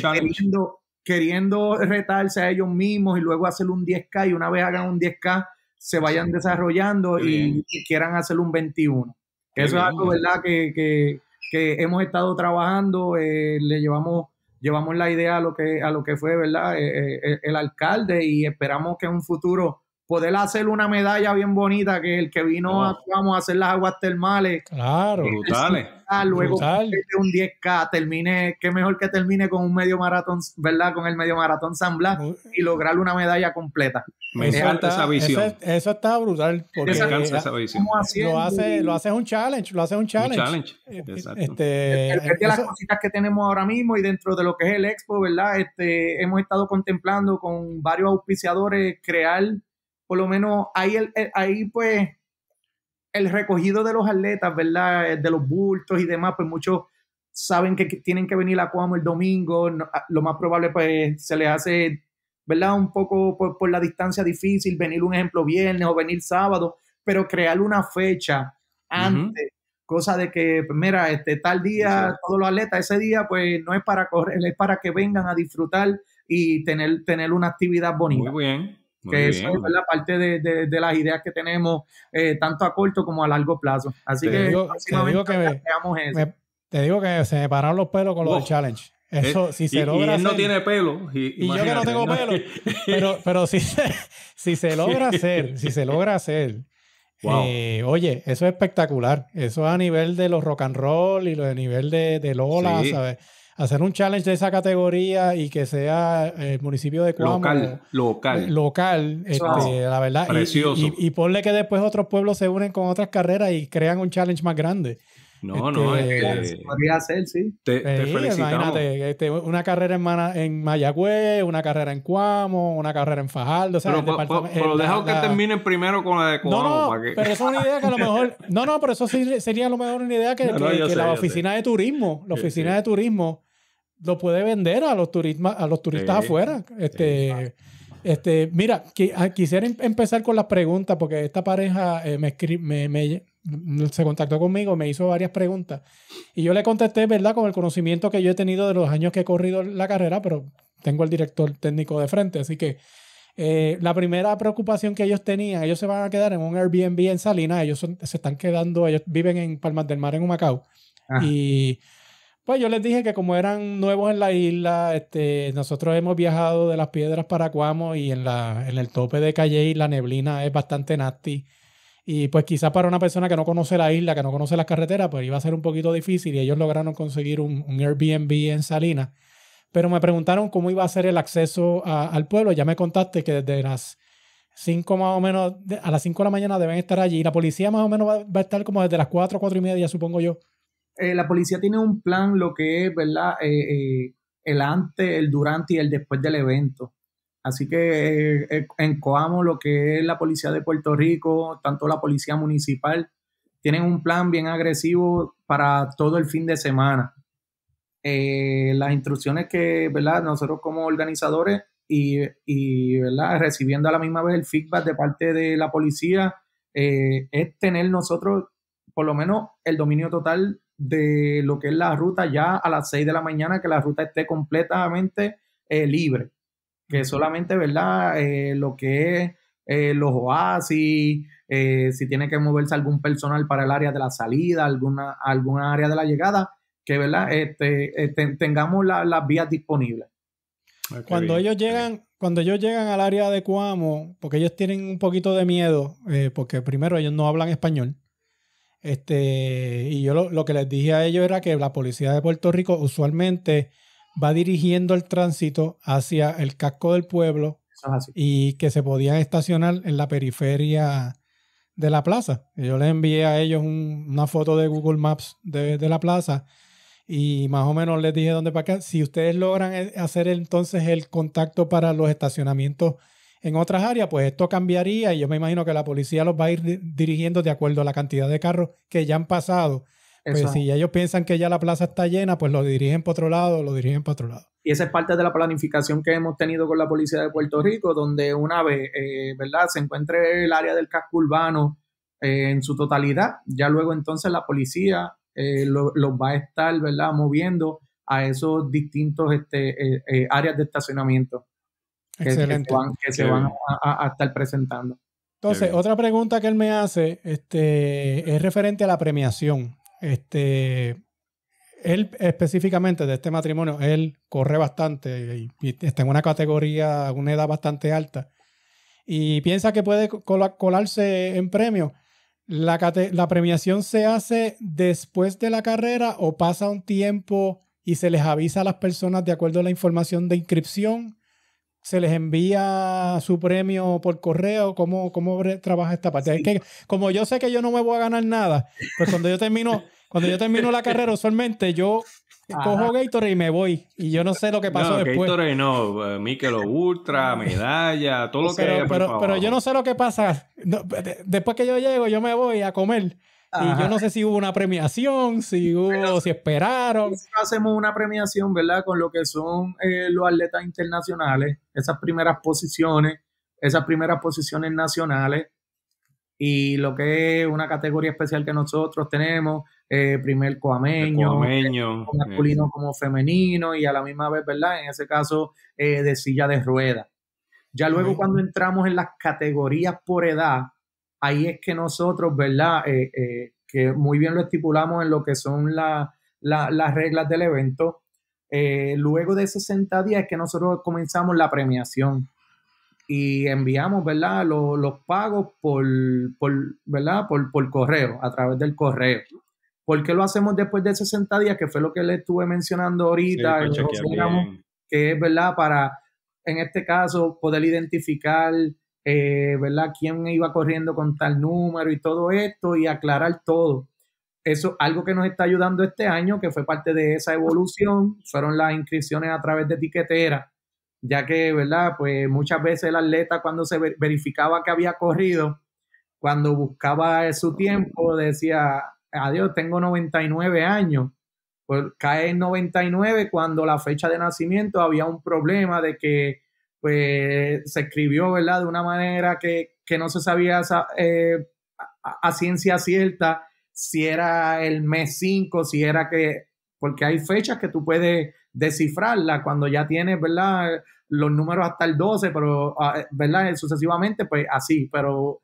queriendo retarse a ellos mismos y luego hacer un 10K y una vez hagan un 10K se vayan desarrollando y, quieran hacer un 21. Eso es algo, ¿verdad? Que, hemos estado trabajando, eh, le llevamos, llevamos la idea a lo que, a lo que fue, ¿verdad? Eh, eh, el alcalde y esperamos que en un futuro poder hacer una medalla bien bonita que el que vino ah. vamos a hacer las aguas termales. Claro, brutales. Ah, luego un 10K, termine, qué mejor que termine con un medio maratón, ¿verdad? Con el medio maratón San Blas y lograr una medalla completa. Me encanta esa visión. Eso, está brutal. Me encanta esa visión. Lo hace, lo un challenge, lo hace un challenge. las cositas que tenemos ahora mismo y dentro de lo que es el expo, ¿verdad? Este, hemos estado contemplando con varios auspiciadores crear por lo menos ahí, el, ahí pues el recogido de los atletas, ¿verdad? Eh, de los bultos y demás, pues muchos saben que tienen que venir a Cuamo el domingo, ah, lo más probable pues se les hace, ¿verdad? Un poco por, la distancia difícil, venir un ejemplo viernes o venir sábado, pero crear una fecha antes, cosa de que, pues, mira, este tal día, todos los atletas, ese día pues no es para correr, es para que vengan a disfrutar y tener, tener una actividad bonita. Muy bien que eso es la parte de, las ideas que tenemos, eh, tanto a corto como a largo plazo. Así que, te digo que te digo que se me pararon los pelos con lo del challenge. Eh, eso, si se logra. él no tiene pelo. Y, yo que no tengo pelo. Pero, si, se, logra hacer, si se logra hacer. Eh, oye, eso es espectacular. Eso a nivel de los rock and roll y lo de nivel de, de Lola, ¿sabes? hacer un challenge de esa categoría y que sea el eh, municipio de Cuamo. Local, local. Eh, local, este, la verdad. Precioso. Y, ponle que después otros pueblos se unen con otras carreras y crean un challenge más grande. No, este, no, es que... podría hacer, sí. Te, te felicitamos. Imagínate, este, una carrera en, Mayagüez, una carrera en Cuamo, una carrera en Fajardo. O pero, pero, eh, deja que terminen primero con la de Cuamo. No, no, pero eso es una idea que a lo mejor. No, no, pero eso sí, sería a lo mejor una idea que, la oficina de turismo, la oficina de turismo lo puede vender a los, a los turistas afuera. Este, este, mira, ah, quisiera em, empezar con las preguntas porque esta pareja eh, me, me, se contactó conmigo, me hizo varias preguntas y yo le contesté, ¿verdad? Con el conocimiento que yo he tenido de los años que he corrido la carrera, pero tengo el director técnico de frente, así que... Eh, la primera preocupación que ellos tenían, ellos se van a quedar en un Airbnb en Salinas, ellos se están quedando, ellos viven en Palmas del Mar, en Humacao. Y pues yo les dije que como eran nuevos en la isla, este, nosotros hemos viajado de las piedras para Cuamo y en, la, en el tope de Calle la neblina es bastante nasty. Y pues quizás para una persona que no conoce la isla, que no conoce las carreteras, pues iba a ser un poquito difícil y ellos lograron conseguir un, Airbnb en Salina. Pero me preguntaron cómo iba a ser el acceso al pueblo. Ya me contaste que desde las 5 más o menos, a las 5 de la mañana deben estar allí. La policía más o menos va, va a estar como desde las 4, 4 y media, supongo yo eh, la policía tiene un plan, lo que es, ¿verdad? Eh, eh, el antes, el durante y el después del evento. Así que en Coamo, lo que es la policía de Puerto Rico, tanto la policía municipal, tienen un plan bien agresivo para todo el fin de semana. las instrucciones que ¿verdad? nosotros como organizadores y, ¿verdad? recibiendo a la misma vez el feedback de parte de la policía es tener nosotros por lo menos el dominio total de lo que es la ruta ya a las 6 de la mañana, que la ruta esté completamente eh, libre, que solamente, ¿verdad? Eh, lo que es eh, los oasis, si tiene que moverse algún personal para el área de la salida, alguna, alguna área de la llegada, que, ¿verdad? Este, tengamos las vías disponibles. Ah, cuando ellos llegan, cuando ellos llegan al área de Cuamo, porque ellos tienen un poquito de miedo, porque primero ellos no hablan español. Este, y yo lo, que les dije a ellos era que la policía de Puerto Rico usualmente va dirigiendo el tránsito hacia el casco del pueblo y que se podían estacionar en la periferia de la plaza. Yo les envié a ellos una foto de Google Maps de, de, la plaza y más o menos les dije dónde para acá. Si ustedes logran eh, hacer entonces el contacto para los estacionamientos en otras áreas, pues esto cambiaría y yo me imagino que la policía los va a ir dirigiendo de acuerdo a la cantidad de carros que ya han pasado. Pues si ellos piensan que ya la plaza está llena, pues lo dirigen para otro lado, lo dirigen para otro lado. Y esa es parte de la planificación que hemos tenido con la policía de Puerto Rico, donde una vez, eh, ¿verdad?, se encuentre el área del casco urbano eh, en su totalidad, ya luego entonces la policía eh, los va a estar, ¿verdad?, moviendo a esos distintos este, áreas de estacionamiento. Excelente. que, se van, a, estar presentando. Entonces, otra pregunta que él me hace este, es referente a la premiación. Este, él específicamente de este matrimonio, él corre bastante y, está en una categoría, una edad bastante alta. Y piensa que puede colarse en premio. La, la, premiación se hace después de la carrera o pasa un tiempo y se les avisa a las personas de acuerdo a la información de inscripción se les envía su premio por correo, cómo, cómo trabaja esta parte. que como yo sé que yo no me voy a ganar nada, pues cuando yo termino, cuando yo termino la carrera, usualmente yo cojo Gatorade y me voy. Y yo no sé lo que pasó después. Gatorade no, eh, Mikel Ultra, medalla, todo lo que pero, yo no sé lo que pasa. después que yo llego, yo me voy a comer. Y yo no sé si hubo una premiación, si hubo, si esperaron. Hacemos una premiación, ¿verdad? Con lo que son eh, los atletas internacionales, esas primeras posiciones, esas primeras posiciones nacionales y lo que es una categoría especial que nosotros tenemos, eh, primer coameño, eh, masculino como femenino y a la misma vez, ¿verdad? En ese caso, de silla de rueda Ya luego cuando entramos en las categorías por edad, ahí es que nosotros, ¿verdad? Eh, eh, que muy bien lo estipulamos en lo que son las reglas del evento. Eh, luego de 60 días es que nosotros comenzamos la premiación y enviamos, ¿verdad? Los, pagos por, ¿verdad? Por, correo, a través del correo. ¿Por qué lo hacemos después de 60 días? Que fue lo que le estuve mencionando ahorita, pues, que es, ¿verdad? Para, en este caso, poder identificar eh, ¿verdad? ¿Quién iba corriendo con tal número y todo esto y aclarar todo? Eso algo que nos está ayudando este año, que fue parte de esa evolución, fueron las inscripciones a través de etiquetera, ya que, ¿verdad? Pues muchas veces el atleta cuando se verificaba que había corrido, cuando buscaba su tiempo, decía, adiós, tengo 99 años. Pues cae en 99 cuando la fecha de nacimiento había un problema de que pues se escribió, ¿verdad? De una manera que, no se sabía eh, a, ciencia cierta si era el mes 5, si era que, porque hay fechas que tú puedes descifrarla cuando ya tienes, ¿verdad? Los números hasta el 12, pero, ah, eh, ¿verdad? Sucesivamente, pues así, pero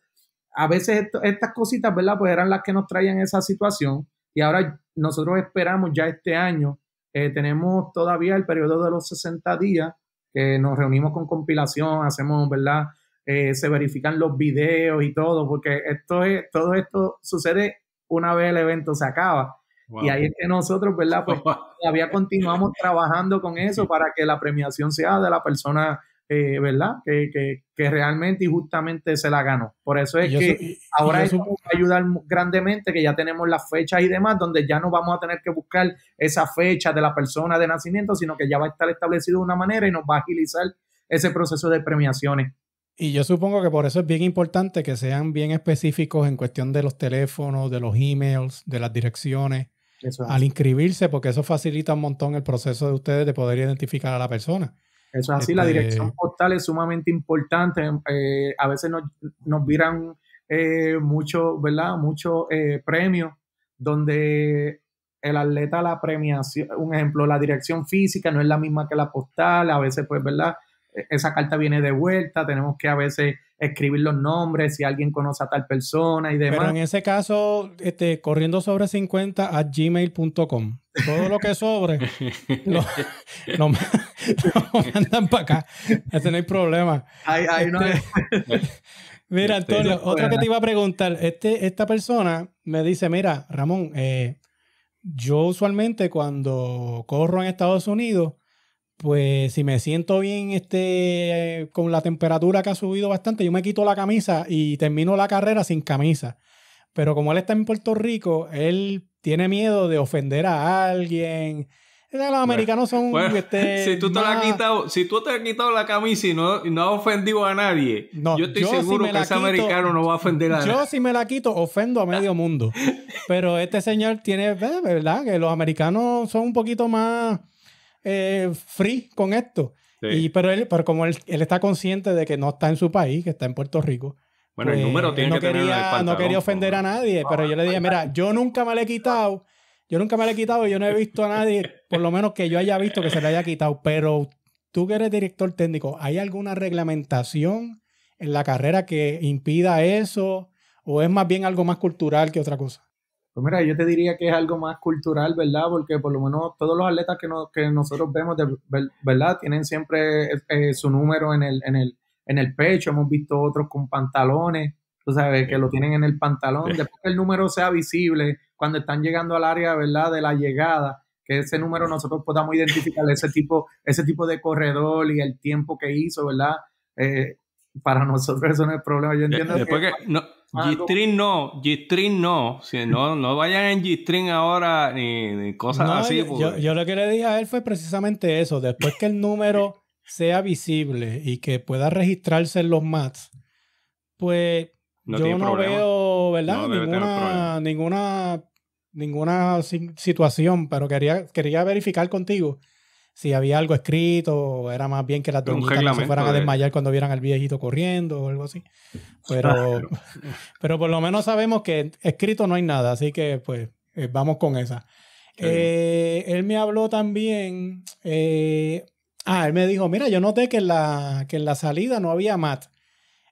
a veces estas cositas, ¿verdad? Pues eran las que nos traían esa situación y ahora nosotros esperamos ya este año, eh, tenemos todavía el periodo de los 60 días que nos reunimos con compilación, hacemos, ¿verdad? Eh, se verifican los videos y todo, porque esto es, todo esto sucede una vez el evento se acaba. Y ahí es que nosotros, ¿verdad? Pues todavía continuamos trabajando con eso para que la premiación sea de la persona eh, ¿verdad? Que, que, que, realmente y justamente se la ganó. Por eso es que ahora eso va a ayudar grandemente, que ya tenemos las fechas y demás, donde ya no vamos a tener que buscar esa fecha de la persona de nacimiento, sino que ya va a estar establecido de una manera y nos va a agilizar ese proceso de premiaciones. Y yo supongo que por eso es bien importante que sean bien específicos en cuestión de los teléfonos, de los emails, de las direcciones, al inscribirse, porque eso facilita un montón el proceso de ustedes de poder identificar a la persona. Eso es así, la este, dirección postal es sumamente importante. Eh, a veces nos, nos viran eh, ¿verdad? Muchos eh, premios donde el atleta la premiación, un ejemplo, la dirección física no es la misma que la postal, a veces pues, ¿verdad? E, esa carta viene de vuelta, tenemos que a veces escribir los nombres, si alguien conoce a tal persona y demás. Pero en ese caso, este, corriendo sobre 50 a gmail.com. Todo lo que sobre lo, mandan para acá. Ese no hay problema. Este, mira, este, Antonio, otra que te iba a preguntar. Este, esta persona me dice, mira, Ramón, eh, yo usualmente cuando corro en Estados Unidos, pues si me siento bien este, con la temperatura que ha subido bastante, yo me quito la camisa y termino la carrera sin camisa. Pero como él está en Puerto Rico, él tiene miedo de ofender a alguien. Los americanos son. si, tú te has quitado, la camisa y no, no has ofendido a nadie, yo estoy seguro que ese americano no va a ofender a nadie. Yo, si me la quito, ofendo a medio mundo. Pero este señor tiene. ¿Verdad? Que los americanos son un poquito más eh, free con esto. Y, pero él, pero como él, está consciente de que no está en su país, que está en Puerto Rico. Bueno, el pues, número tiene no que quería, No quería ofender a nadie, pero yo le dije, mira, yo nunca me lo he quitado. Yo nunca me lo he quitado yo no he visto a nadie, por lo menos que yo haya visto que se le haya quitado. Pero tú que eres director técnico, ¿hay alguna reglamentación en la carrera que impida eso? ¿O es más bien algo más cultural que otra cosa? Pues mira, yo te diría que es algo más cultural, ¿verdad? Porque por lo menos todos los atletas que, que nosotros vemos, ¿verdad? Tienen siempre eh, eh, su número en el, pecho. Hemos visto otros con pantalones, tú sabes, que lo tienen en el pantalón. Después que el número sea visible, cuando están llegando al área, ¿verdad? De la llegada, que ese número nosotros podamos identificar ese tipo, ese tipo de corredor y el tiempo que hizo, ¿verdad? Eh, para nosotros eso no es problema. Yo entiendo Después que, que no Ah, G-String no, G-String no. no. vayan en G-String ahora ni, cosas así. Yo, lo que le dije a él fue precisamente eso. Después que el número sea visible y que pueda registrarse en los mats, pues yo no veo, ¿verdad? ninguna, ninguna, ninguna situación, pero quería, quería verificar contigo si había algo escrito, o era más bien que las doñitas se fueran a desmayar cuando vieran al viejito corriendo o algo así. Pero, pero por lo menos sabemos que escrito no hay nada, así que pues eh, vamos con esa. Eh, él me habló también, eh, ah, él me dijo, mira, yo noté que en la, la salida no había mat.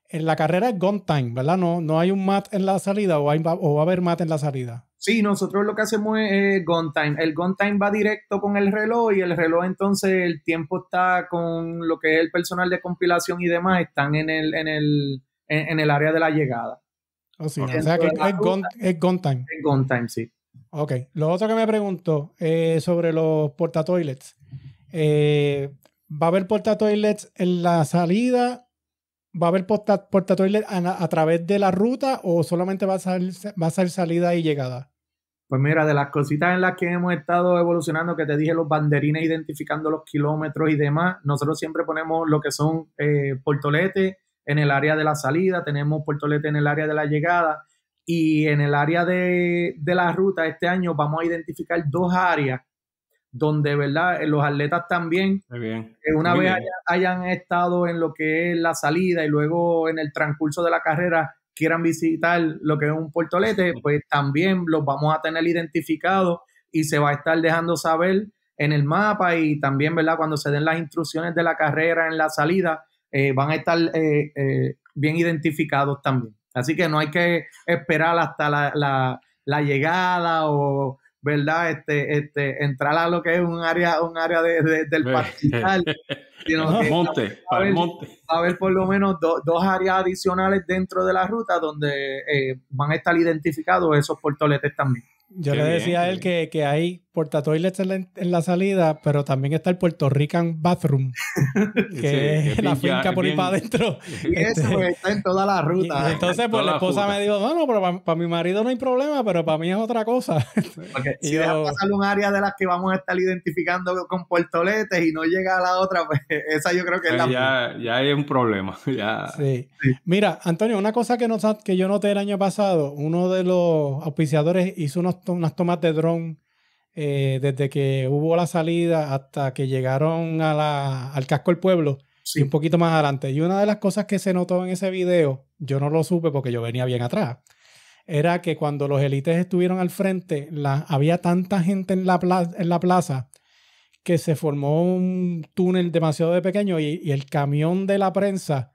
En la carrera es gone time, ¿verdad? No, no hay un mat en la salida o, o va a haber mat en la salida. Sí, nosotros lo que hacemos es eh, gone time. El gone time va directo con el reloj y el reloj entonces el tiempo está con lo que es el personal de compilación y demás, están en el, en el, en, el área de la llegada. Oh, o sea que es, gone, time. Es gone time, sí. Ok, lo otro que me pregunto eh, sobre los portatoilets. Eh, ¿Va a haber portatoilets en la salida ¿Va a haber portatoilets a, a, través de la ruta o solamente va a, ser va a salida y llegada? Pues mira, de las cositas en las que hemos estado evolucionando, que te dije, los banderines identificando los kilómetros y demás, nosotros siempre ponemos lo que son eh, portoletes en el área de la salida, tenemos portoletes en el área de la llegada y en el área de, la ruta este año vamos a identificar dos áreas donde, ¿verdad? Eh, los atletas también, eh, una vez hayan estado en lo que es la salida y luego en el transcurso de la carrera, quieran visitar lo que es un portolete, pues también los vamos a tener identificados y se va a estar dejando saber en el mapa y también, ¿verdad? Cuando se den las instrucciones de la carrera en la salida, eh, van a estar eh, eh, bien identificados también. Así que no hay que esperar hasta la llegada o ¿verdad? Este, este, entrar a lo que es un área, un área de, del pastizal. monte, a ver monte. a haber por lo menos dos áreas adicionales dentro de la ruta donde eh, van a estar identificados esos portoletes también. Yo le decía a él que, que hay porta en la, en la salida, pero también está el Puerto Rican Bathroom, que es, la finca por ahí para adentro. eso este, está en toda la ruta. entonces, pues la esposa me dijo, no, no, pero para, mi marido no hay problema, pero para mí es otra cosa. y si yo, pasar un área de las que vamos a estar identificando con puertoletes y no llega a la otra, pues esa yo creo que es la... Ya, ya hay un problema. Sí. Mira, Antonio, una cosa que, que yo noté el año pasado, uno de los auspiciadores hizo unos unas tomas de dron eh, desde que hubo la salida hasta que llegaron al casco del pueblo y un poquito más adelante. Y una de las cosas que se notó en ese video, yo no lo supe porque yo venía bien atrás, era que cuando los élites estuvieron al frente, había tanta gente en la, plaza, en la plaza que se formó un túnel demasiado de pequeño y el camión de la prensa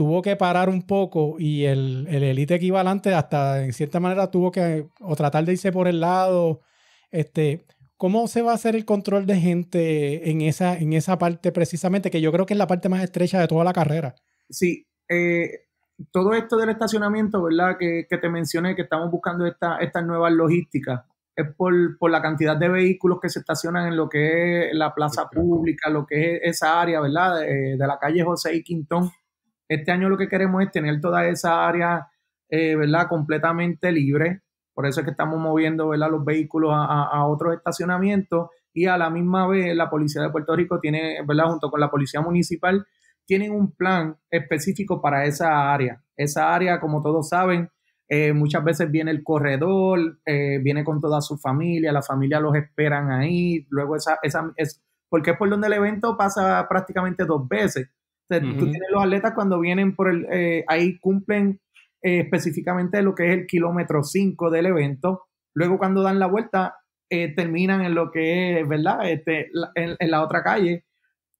tuvo que parar un poco y el, el elite equivalente hasta en cierta manera tuvo que o tratar de irse por el lado. Este, ¿Cómo se va a hacer el control de gente en esa, en esa parte precisamente? Que yo creo que es la parte más estrecha de toda la carrera. Sí, eh, todo esto del estacionamiento, ¿verdad? Que, te mencioné, que estamos buscando estas nuevas logísticas, es por, la cantidad de vehículos que se estacionan en lo que es la plaza pública, lo que es esa área, ¿verdad? De, de la calle José y Quintón este año lo que queremos es tener toda esa área, eh, ¿verdad? Completamente libre. Por eso es que estamos moviendo, ¿verdad? Los vehículos a, otros estacionamientos y a la misma vez la Policía de Puerto Rico tiene, ¿verdad? Junto con la Policía Municipal, tienen un plan específico para esa área. Esa área, como todos saben, eh, muchas veces viene el corredor, eh, viene con toda su familia, la familia los esperan ahí, luego esa, esa es, porque es por donde el evento pasa prácticamente dos veces tú tienes los atletas cuando vienen por el, eh, ahí cumplen eh, específicamente lo que es el kilómetro 5 del evento. Luego cuando dan la vuelta, eh, terminan en lo que es, ¿verdad? Este, en, la otra calle,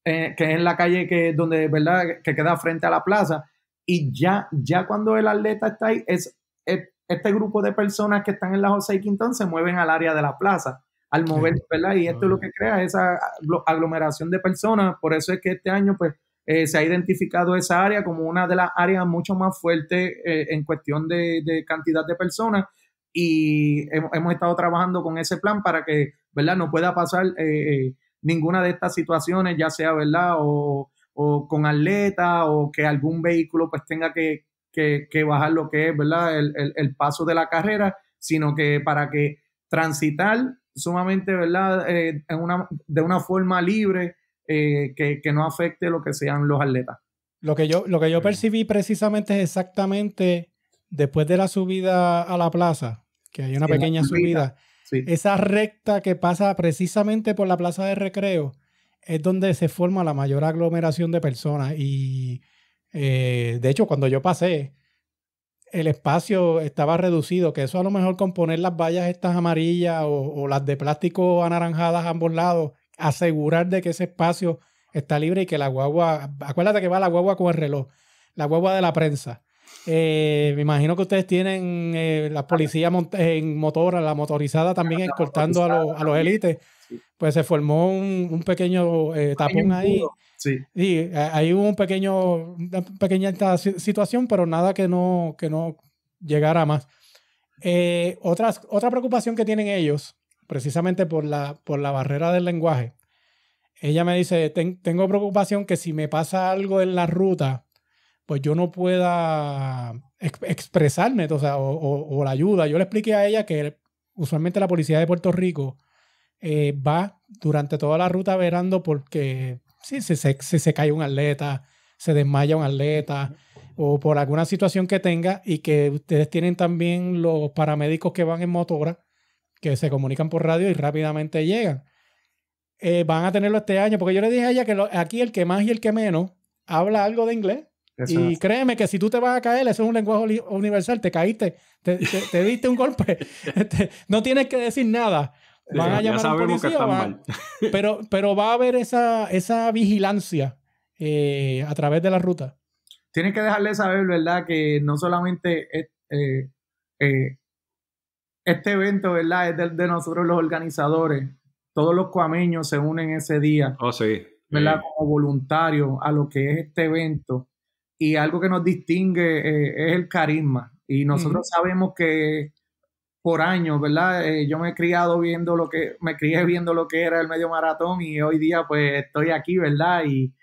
que es la calle que donde, ¿verdad? Que queda frente a la plaza. Y ya, ya cuando el atleta está ahí, e, este grupo de personas que están en la José Quintón se mueven al área de la plaza al mover, ¿verdad? Y esto es lo que crea esa aglomeración de personas. Por eso es que este año, pues, eh, se ha identificado esa área como una de las áreas mucho más fuertes eh, en cuestión de, cantidad de personas y hemos, estado trabajando con ese plan para que, ¿verdad? No pueda pasar eh, ninguna de estas situaciones, ya sea, ¿verdad? O, con atleta, o que algún vehículo pues tenga que, bajar lo que es, ¿verdad? El, paso de la carrera, sino que para que transitar sumamente, ¿verdad? Una, de una forma libre eh, que, no afecte lo que sean los atletas. Lo que yo, lo que yo percibí precisamente es exactamente después de la subida a la plaza, que hay una pequeña subida, esa recta que pasa precisamente por la plaza de recreo es donde se forma la mayor aglomeración de personas. Y eh, de hecho, cuando yo pasé, el espacio estaba reducido, que eso a lo mejor con poner las vallas estas amarillas o, o las de plástico anaranjadas a ambos lados, asegurar de que ese espacio está libre y que la guagua, acuérdate que va la guagua con el reloj, la guagua de la prensa. Eh, me imagino que ustedes tienen eh, la policía en motora, la motorizada también escoltando a, los élites. Pues se formó un, pequeño eh, tapón ahí. Sí. y ahí hubo un pequeño, una pequeña situación, pero nada que no, que no llegara más. otras, otra preocupación que tienen ellos precisamente por la, por la barrera del lenguaje. Ella me dice, tengo preocupación que si me pasa algo en la ruta, pues yo no pueda expresarme, o, o, la ayuda. Yo le expliqué a ella que usualmente la policía de Puerto Rico eh, va durante toda la ruta verando porque si se, se cae un atleta, se desmaya un atleta o por alguna situación que tenga y que ustedes tienen también los paramédicos que van en motora que se comunican por radio y rápidamente llegan. Eh, van a tenerlo este año, porque yo le dije a ella que aquí el que más y el que menos habla algo de inglés. Y créeme que si tú te vas a caer, eso es un lenguaje universal, te caíste, te, diste un golpe, este, no tienes que decir nada. Van a llamar a un policía, pero, pero va a haber esa, esa vigilancia eh, a través de la ruta. Tienes que dejarle saber, ¿verdad? Que no solamente eh, este evento, ¿verdad? Es de, de, nosotros los organizadores. Todos los cuameños se unen ese día. Oh, sí. ¿Verdad? Como voluntarios a lo que es este evento. Y algo que nos distingue eh, es el carisma. Y nosotros sabemos que por años, ¿verdad? Eh, yo me he criado viendo lo que, me crié viendo lo que era el medio maratón y hoy día pues estoy aquí, ¿verdad? Y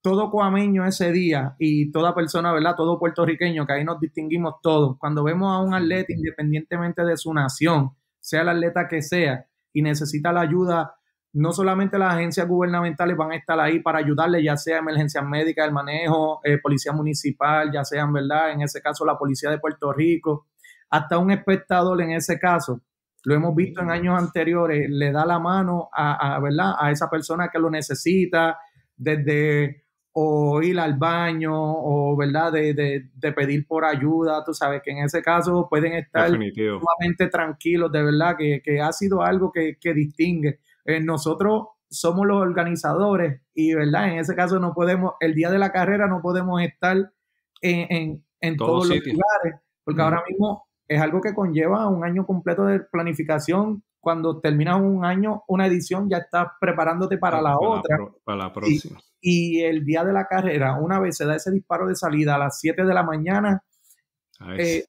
todo coameño ese día y toda persona, ¿verdad? Todo puertorriqueño, que ahí nos distinguimos todos. Cuando vemos a un atleta, independientemente de su nación, sea el atleta que sea, y necesita la ayuda, no solamente las agencias gubernamentales van a estar ahí para ayudarle, ya sea emergencias médicas, el manejo, eh, policía municipal, ya sean, ¿verdad? En ese caso, la policía de Puerto Rico, hasta un espectador en ese caso. Lo hemos visto en años anteriores, le da la mano a ¿verdad? a esa persona que lo necesita, desde o ir al baño, o verdad, de, de, pedir por ayuda, tú sabes que en ese caso pueden estar tranquilos, de verdad, que, ha sido algo que, distingue. Eh, nosotros somos los organizadores y, verdad, en ese caso no podemos, el día de la carrera no podemos estar en, en, todos los lugares, porque ahora mismo es algo que conlleva un año completo de planificación. Cuando terminas un año, una edición, ya estás preparándote para, la otra. para la próxima. Y el día de la carrera, una vez se da ese disparo de salida a las 7 de la mañana, eh,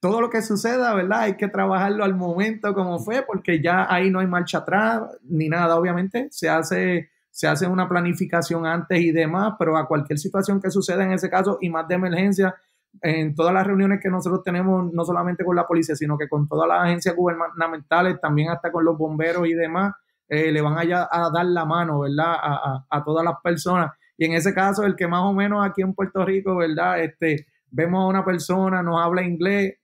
todo lo que suceda, ¿verdad? Hay que trabajarlo al momento como fue, porque ya ahí no hay marcha atrás ni nada, obviamente. Se hace, se hace una planificación antes y demás, pero a cualquier situación que suceda en ese caso y más de emergencia, en todas las reuniones que nosotros tenemos, no solamente con la policía, sino que con todas las agencias gubernamentales, también hasta con los bomberos y demás, eh, le van a dar la mano, ¿verdad? A, todas las personas. Y en ese caso, el que más o menos aquí en Puerto Rico, ¿verdad? Este, vemos a una persona, nos habla inglés,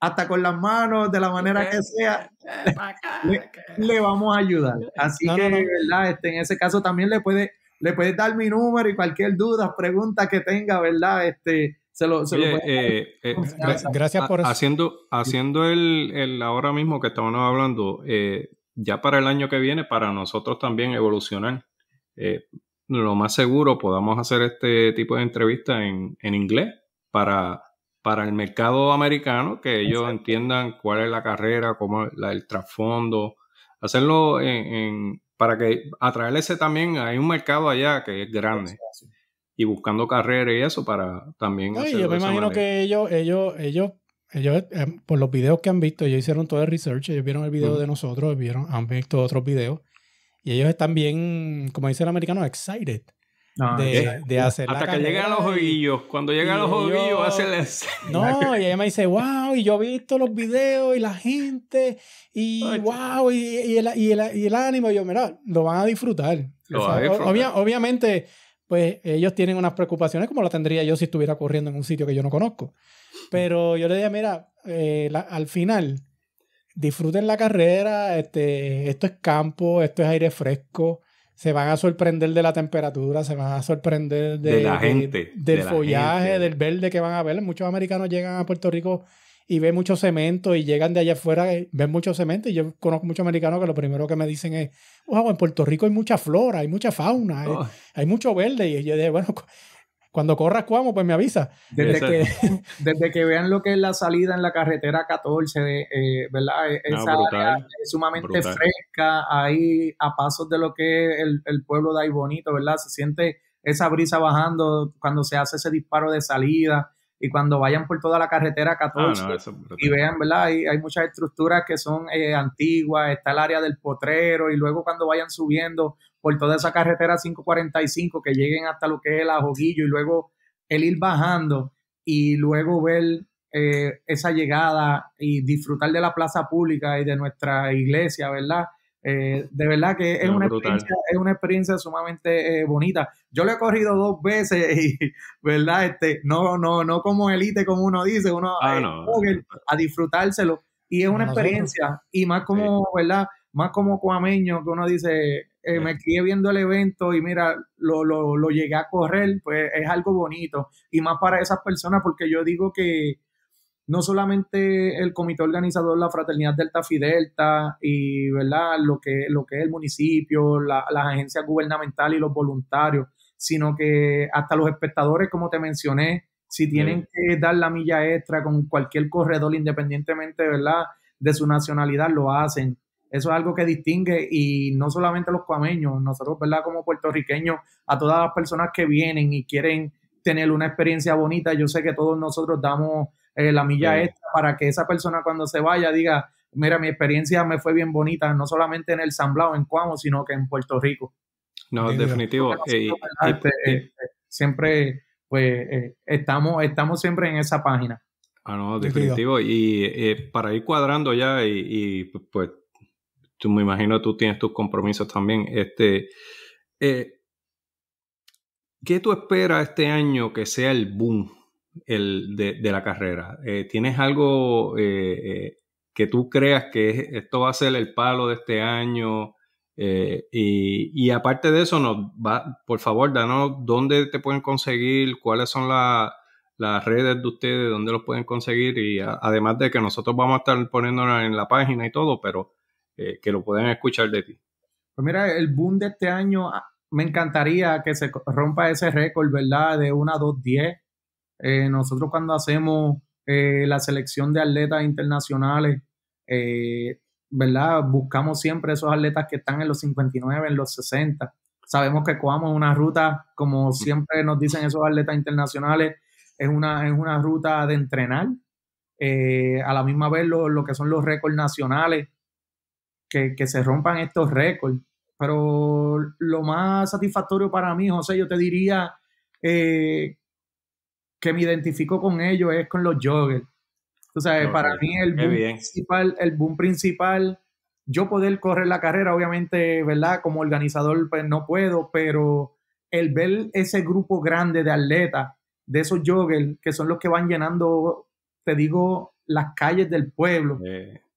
hasta con las manos, de la manera que sea, eh, le, vamos a ayudar. Así que, ¿verdad? Este, en ese caso también le puede, le puedes dar mi número y cualquier duda, pregunta que tenga, ¿verdad? Este, se lo, se eh, gracias por Haciendo, haciendo el, el, ahora mismo que estamos hablando, eh, ya para el año que viene, para nosotros también evolucionar. Eh, lo más seguro podamos hacer este tipo de entrevistas en, inglés para, para el mercado americano, que ellos entiendan cuál es la carrera, cómo la, el trasfondo, hacerlo en, para que atraer también, hay un mercado allá que es grande. Y buscando carreras y eso para también... yo me imagino que ellos, ellos, ellos ellos, em, por los videos que han visto, ellos hicieron todo el research, ellos vieron el video de nosotros, vieron, han visto otros videos, y ellos están bien, como dice el americano, excited. Ah, de, de, hacer hasta que llegan los ojillos cuando llegan los ojillos hacen no y ella me dice wow y yo he visto los videos y la gente y wow y, y, el, y, el, ánimo yo mira lo van a disfrutar, lo o obviamente pues ellos tienen unas preocupaciones como la tendría yo si estuviera corriendo en un sitio que yo no conozco. Pero yo le dije, mira, eh, al final, disfruten la carrera, este, esto es campo, esto es aire fresco, se van a sorprender de la temperatura, se van a sorprender de, la gente, del follaje, del verde que van a ver. Muchos americanos llegan a Puerto Rico y ve mucho cemento y llegan de allá afuera, eh, ven mucho cemento y yo conozco muchos americanos que lo primero que me dicen es, wow, en Puerto Rico hay mucha flora, hay mucha fauna, hay, oh. mucho verde. Y yo dije, bueno, cuando corras Cuamo, pues me avisa. Desde que, desde que vean lo que es la salida en la carretera 14, eh, ¿verdad? E-, esa es sumamente fresca, ahí a pasos de lo que es el, el pueblo de ahí bonito, ¿verdad? Se siente esa brisa bajando cuando se hace ese disparo de salida y cuando vayan por toda la carretera 14 ah, y vean, ¿verdad? Hay, muchas estructuras que son eh, antiguas, está el área del potrero y luego cuando vayan subiendo por toda esa carretera 545 que lleguen hasta lo que es el ajoguillo y luego el ir bajando y luego ver eh, esa llegada y disfrutar de la plaza pública y de nuestra iglesia, ¿verdad? Eh, de verdad que es, una experiencia, es, una experiencia, sumamente eh, bonita. Yo lo he corrido dos veces y, ¿verdad? Este, no, no, no como elite, como uno dice, uno ah, eh, a disfrutárselo. Y es una experiencia, y más como, ¿verdad? Más como cuameño, que uno dice, me quedé viendo el evento y mira, lo, lo, lo llegué a correr, pues es algo bonito. Y más para esas personas, porque yo digo que no solamente el comité organizador, la fraternidad Delta Fidelta y ¿verdad? Lo, que, lo que es el municipio, la, las agencias gubernamentales y los voluntarios, sino que hasta los espectadores, como te mencioné, si tienen que dar la milla extra con cualquier corredor, independientemente ¿verdad? de su nacionalidad, lo hacen. Eso es algo que distingue y no solamente los cuameños, nosotros, ¿verdad? Como puertorriqueños, a todas las personas que vienen y quieren tener una experiencia bonita, yo sé que todos nosotros damos eh, la milla esta para que esa persona cuando se vaya diga, mira, mi experiencia me fue bien bonita, no solamente en el San en Cuamo, sino que en Puerto Rico. No, definitivo. Eh, eh, siempre, pues, estamos, estamos siempre en esa página. Ah, no, definitivo. Y para ir cuadrando ya, y, pues, tú me imagino tú tienes tus compromisos también. Este, ¿Qué tú esperas este año que sea el boom el, de, la carrera? Eh, ¿Tienes algo eh, eh, que tú creas que esto va a ser el palo de este año? y, aparte de eso, nos va, por favor, danos dónde te pueden conseguir, cuáles son las redes de ustedes, dónde los pueden conseguir. Y además de que nosotros vamos a estar poniéndonos en la página y todo, pero que lo puedan escuchar de ti. Pues mira, el boom de este año, ah, me encantaría que se rompa ese récord, ¿verdad? De 1 a 2, eh, nosotros cuando hacemos eh, la selección de atletas internacionales, eh, ¿verdad? Buscamos siempre esos atletas que están en los 59, en los 60. Sabemos que Coamo una ruta, como siempre nos dicen esos atletas internacionales, es una, es una ruta de entrenar. a la misma vez lo, que son los récords nacionales, que, que se rompan estos récords. Pero lo más satisfactorio para mí, José, yo te diría eh, que me identifico con ellos es con los joggers. O para mí el boom, principal, el boom principal, yo poder correr la carrera, obviamente, ¿verdad? Como organizador, pues no puedo, pero el ver ese grupo grande de atletas, de esos joggers, que son los que van llenando, te digo, las calles del pueblo,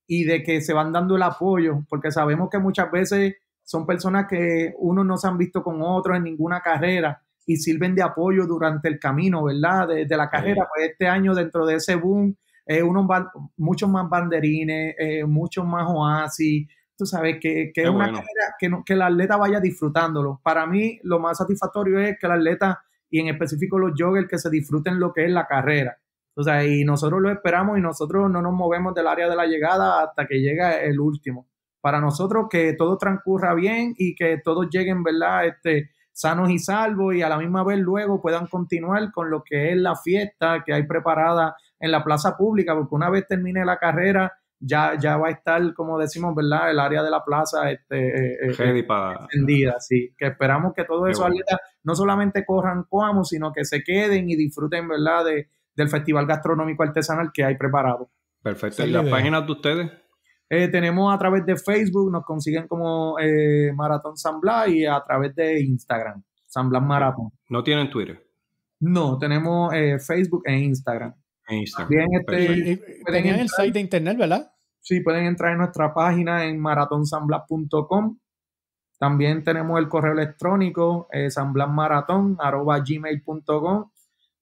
y de que se van dando el apoyo, porque sabemos que muchas veces son personas que uno no se han visto con otros en ninguna carrera, y sirven de apoyo durante el camino, ¿verdad? De, la carrera. Pues este año, dentro de ese boom, eh, unos muchos más banderines, eh, muchos más oasis. Tú sabes que, que es una carrera que, que el atleta vaya disfrutándolo. Para mí, lo más satisfactorio es que el atleta, y en específico los joggers, que se disfruten lo que es la carrera. O sea, y nosotros lo esperamos y nosotros no nos movemos del área de la llegada hasta que llega el último. Para nosotros que todo transcurra bien y que todos lleguen, ¿verdad? Este, sanos y salvos y a la misma vez luego puedan continuar con lo que es la fiesta que hay preparada en la plaza pública, porque una vez termine la carrera, ya, ya va a estar, como decimos, ¿verdad? El área de la plaza este, eh, eh, encendida, sí. Que esperamos que todo eso no solamente corran como sino que se queden y disfruten, ¿verdad? del Festival Gastronómico Artesanal que hay preparado. Perfecto. ¿Y las páginas de ustedes? Eh, tenemos a través de Facebook, nos consiguen como eh, Maratón San Blas y a través de Instagram, San Blas Maratón. ¿No tienen Twitter? No, tenemos eh, Facebook e Instagram. Instagram. Este, el site de internet, ¿verdad? Sí, pueden entrar en nuestra página en maratonsanblas.com. También tenemos el correo electrónico eh,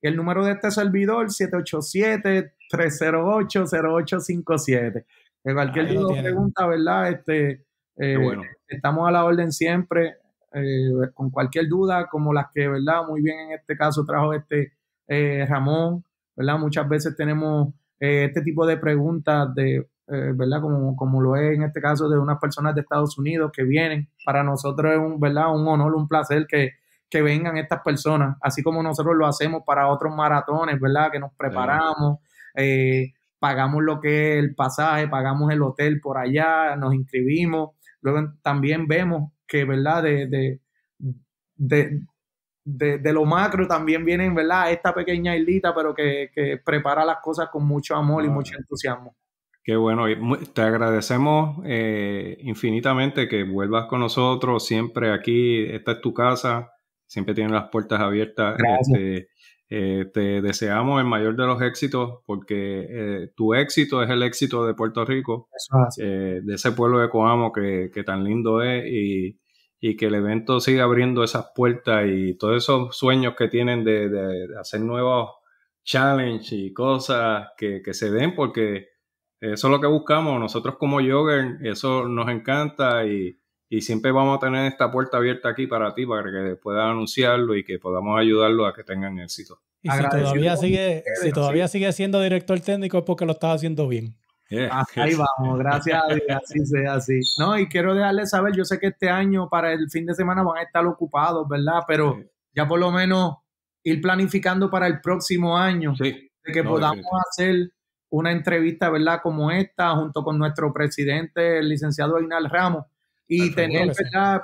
y el número de este servidor 787 308 0857 cualquier duda o pregunta, ¿verdad? Este, eh, bueno. Estamos a la orden siempre, eh, con cualquier duda, como las que, ¿verdad? Muy bien en este caso trajo este eh, Ramón, ¿verdad? Muchas veces tenemos eh, este tipo de preguntas de, ¿verdad? Como, lo es en este caso de unas personas de Estados Unidos que vienen. Para nosotros es un, ¿verdad? Un honor, un placer que, vengan estas personas, así como nosotros lo hacemos para otros maratones, ¿verdad? Que nos preparamos pagamos lo que es el pasaje, pagamos el hotel por allá, nos inscribimos. Luego también vemos que, ¿verdad? De, de, de, lo macro también viene, ¿verdad? Esta pequeña islita, pero que, que prepara las cosas con mucho amor y ah. mucho entusiasmo. Qué bueno, te agradecemos eh, infinitamente que vuelvas con nosotros siempre aquí, esta es tu casa, siempre tienes las puertas abiertas. Este, eh, te deseamos el mayor de los éxitos porque eh, tu éxito es el éxito de Puerto Rico, eh, de ese pueblo de Coamo que, tan lindo es y, que el evento siga abriendo esas puertas y todos esos sueños que tienen de, hacer nuevos challenges y cosas que, que, se den porque eso es lo que buscamos. Nosotros como Jogger, eso nos encanta y, y siempre vamos a tener esta puerta abierta aquí para ti, para que puedas anunciarlo y que podamos ayudarlo a que tengan éxito. Y si todavía, sigue, siendo director técnico es porque lo estás haciendo bien. Ah, ahí vamos, gracias a Dios, así sea así. No, y quiero dejarles saber, yo sé que este año para el fin de semana van a estar ocupados, ¿verdad? Pero ya por lo menos ir planificando para el próximo año, de que podamos hacer una entrevista, ¿verdad? Como esta, junto con nuestro presidente, el licenciado Ainal Ramos, y tener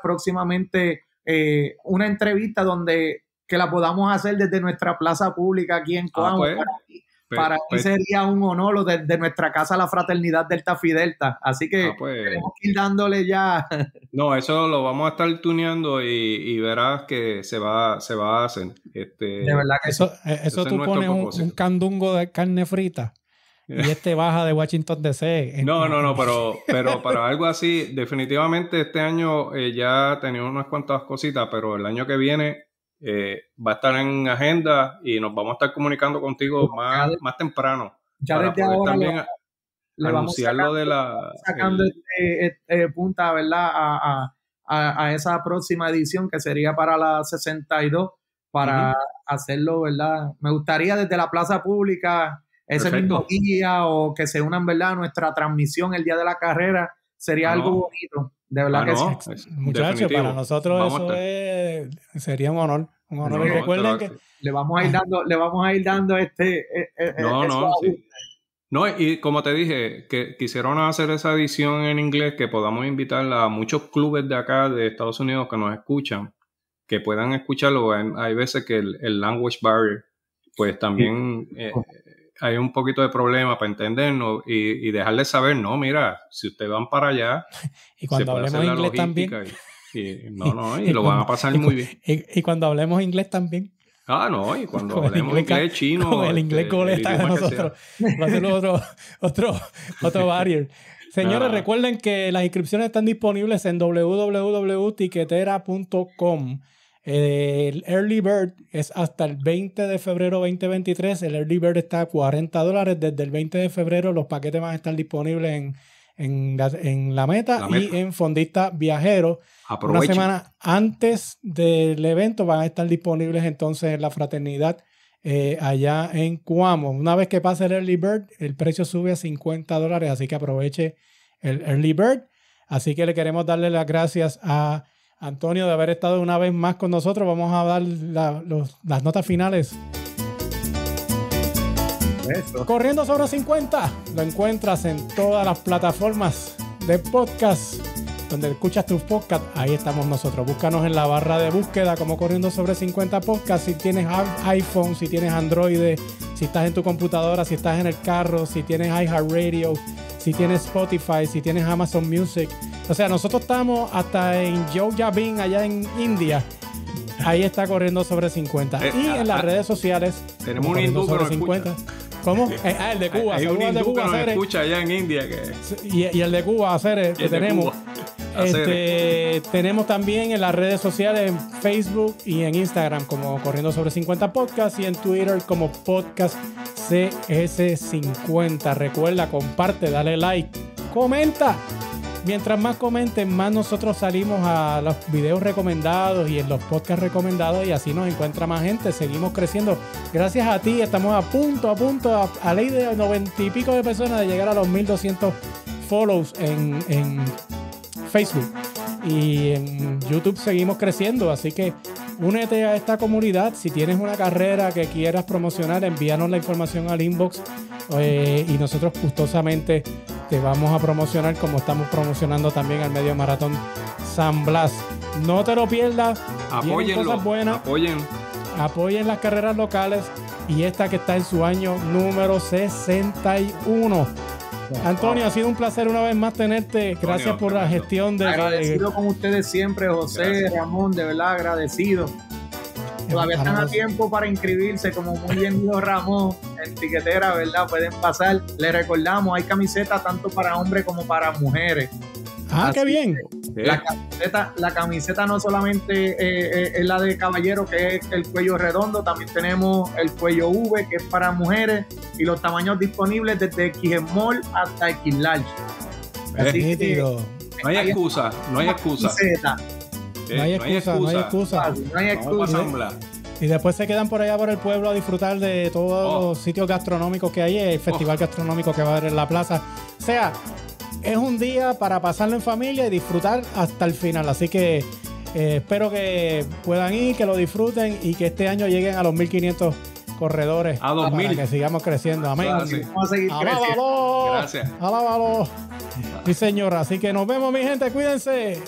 próximamente eh, una entrevista donde que la podamos hacer desde nuestra plaza pública aquí en Coahuila. Pues. para, pues. sería un honor desde de nuestra casa La Fraternidad Delta Fidelta. Así que ah, pues. dándole ya. No, eso lo vamos a estar tuneando y, verás que se va, se va a hacer. Este, de verdad que eso, eh, eso, tú pones un, candungo de carne frita y este baja de Washington DC. No, no, no, pero, pero para algo así, definitivamente este año eh, ya tenemos unas cuantas cositas, pero el año que viene eh, va a estar en agenda y nos vamos a estar comunicando contigo pues más, más temprano. Ya para desde ahora también sacando, de la. Sacando este, este eh, punta, ¿verdad? A, a, a, esa próxima edición que sería para la 62, para hacerlo, ¿verdad? Me gustaría desde la plaza pública ese mismo día o que se unan, ¿verdad? a Nuestra transmisión el día de la carrera sería algo bonito. De verdad ah, que Muchachos, para nosotros eso es, sería un honor. Un honor. recuerden que le vamos a ir dando, le vamos a ir dando este. E, e, e, no, no. No, y como te dije, que quisieron hacer esa edición en inglés, que podamos invitar a muchos clubes de acá, de Estados Unidos, que nos escuchan, que puedan escucharlo. Hay, veces que el, language barrier, pues también eh, oh hay un poquito de problema para entendernos y, y dejarles saber, no, mira, si ustedes van para allá, y cuando hablemos inglés también. Y, no, no, y, lo van a pasar muy bien. Y, cuando hablemos inglés también. Ah, no, y cuando hablemos inglés, chino. el inglés este, está de nosotros. Va a ser otro, otro, otro barrier. Señores, recuerden que las inscripciones están disponibles en www.tiquetera.com. El Early Bird es hasta el 20 de febrero 2023. El Early Bird está a 40 dólares. Desde el 20 de febrero los paquetes van a estar disponibles en, en, la, meta y en Fondista Viajero. Una semana antes del evento van a estar disponibles entonces en la fraternidad eh, allá en Cuamo. Una vez que pase el Early Bird, el precio sube a 50 dólares. Así que aproveche el Early Bird. Así que le queremos darle las gracias a... Antonio, de haber estado una vez más con nosotros. Vamos a dar las notas finales. Corriendo sobre 50, lo encuentras en todas las plataformas de podcast. Donde escuchas tus podcasts, ahí estamos nosotros. Búscanos en la barra de búsqueda como Corriendo sobre 50 podcasts. Si tienes iPhone, si tienes Android, si estás en tu computadora, si estás en el carro, si tienes iHeartRadio, si tienes Spotify, si tienes Amazon Music, o sea, nosotros estamos hasta en Bin, allá en India. Ahí está corriendo sobre 50. Eh, y en las ah, ah. redes sociales. Tenemos un hindú sobre 50. ¿Cómo? Eh, ah, el de Cuba. Hay, un hindú que escucha allá en India. Que... Y, el de Cuba, hacer que tenemos. Este, tenemos también en las redes sociales, en Facebook y en Instagram como Corriendo sobre 50 Podcast y en Twitter como Podcast CS50. Recuerda, comparte, dale like, comenta Mientras más comenten, más nosotros salimos a los videos recomendados y en los podcasts recomendados y así nos encuentra más gente. Seguimos creciendo. Gracias a ti, estamos a punto, a punto, a, la ley de noventa y pico de personas de llegar a los 1200 follows en, Facebook. Y en YouTube seguimos creciendo, así que únete a esta comunidad. Si tienes una carrera que quieras promocionar, envíanos la información al inbox eh, y nosotros gustosamente te vamos a promocionar como estamos promocionando también al medio maratón San Blas. No te lo pierdas. Apóyenlo. Cosas buenas. Apoyen. las carreras locales y esta que está en su año número 61. Antonio, ha sido un placer una vez más tenerte. Gracias por la gestión de. Agradecido con ustedes siempre, José, Ramón, de verdad, agradecido todavía están a tiempo para inscribirse, como muy bien dijo Ramón en Tiquetera, ¿verdad? Pueden pasar. Le recordamos, hay camisetas tanto para hombres como para mujeres. Ah, qué bien. La camiseta, no solamente eh, eh, es la de caballero, que es el cuello redondo, también tenemos el cuello V, que es para mujeres, y los tamaños disponibles desde XMall hasta XL Así que, no hay excusa, no hay excusa no hay excusa, no hay excusa. No hay excusa. Y después se quedan por allá por el pueblo a disfrutar de todos oh. los sitios gastronómicos que hay, el oh. festival gastronómico que va a haber en la plaza. O sea, es un día para pasarlo en familia y disfrutar hasta el final. Así que eh, espero que puedan ir, que lo disfruten y que este año lleguen a los 1500 corredores. A 2000. Para que sigamos creciendo. Amén. Vamos a seguir Alábalo. Gracias. Alábalo. Sí, señora. Así que nos vemos, mi gente. Cuídense.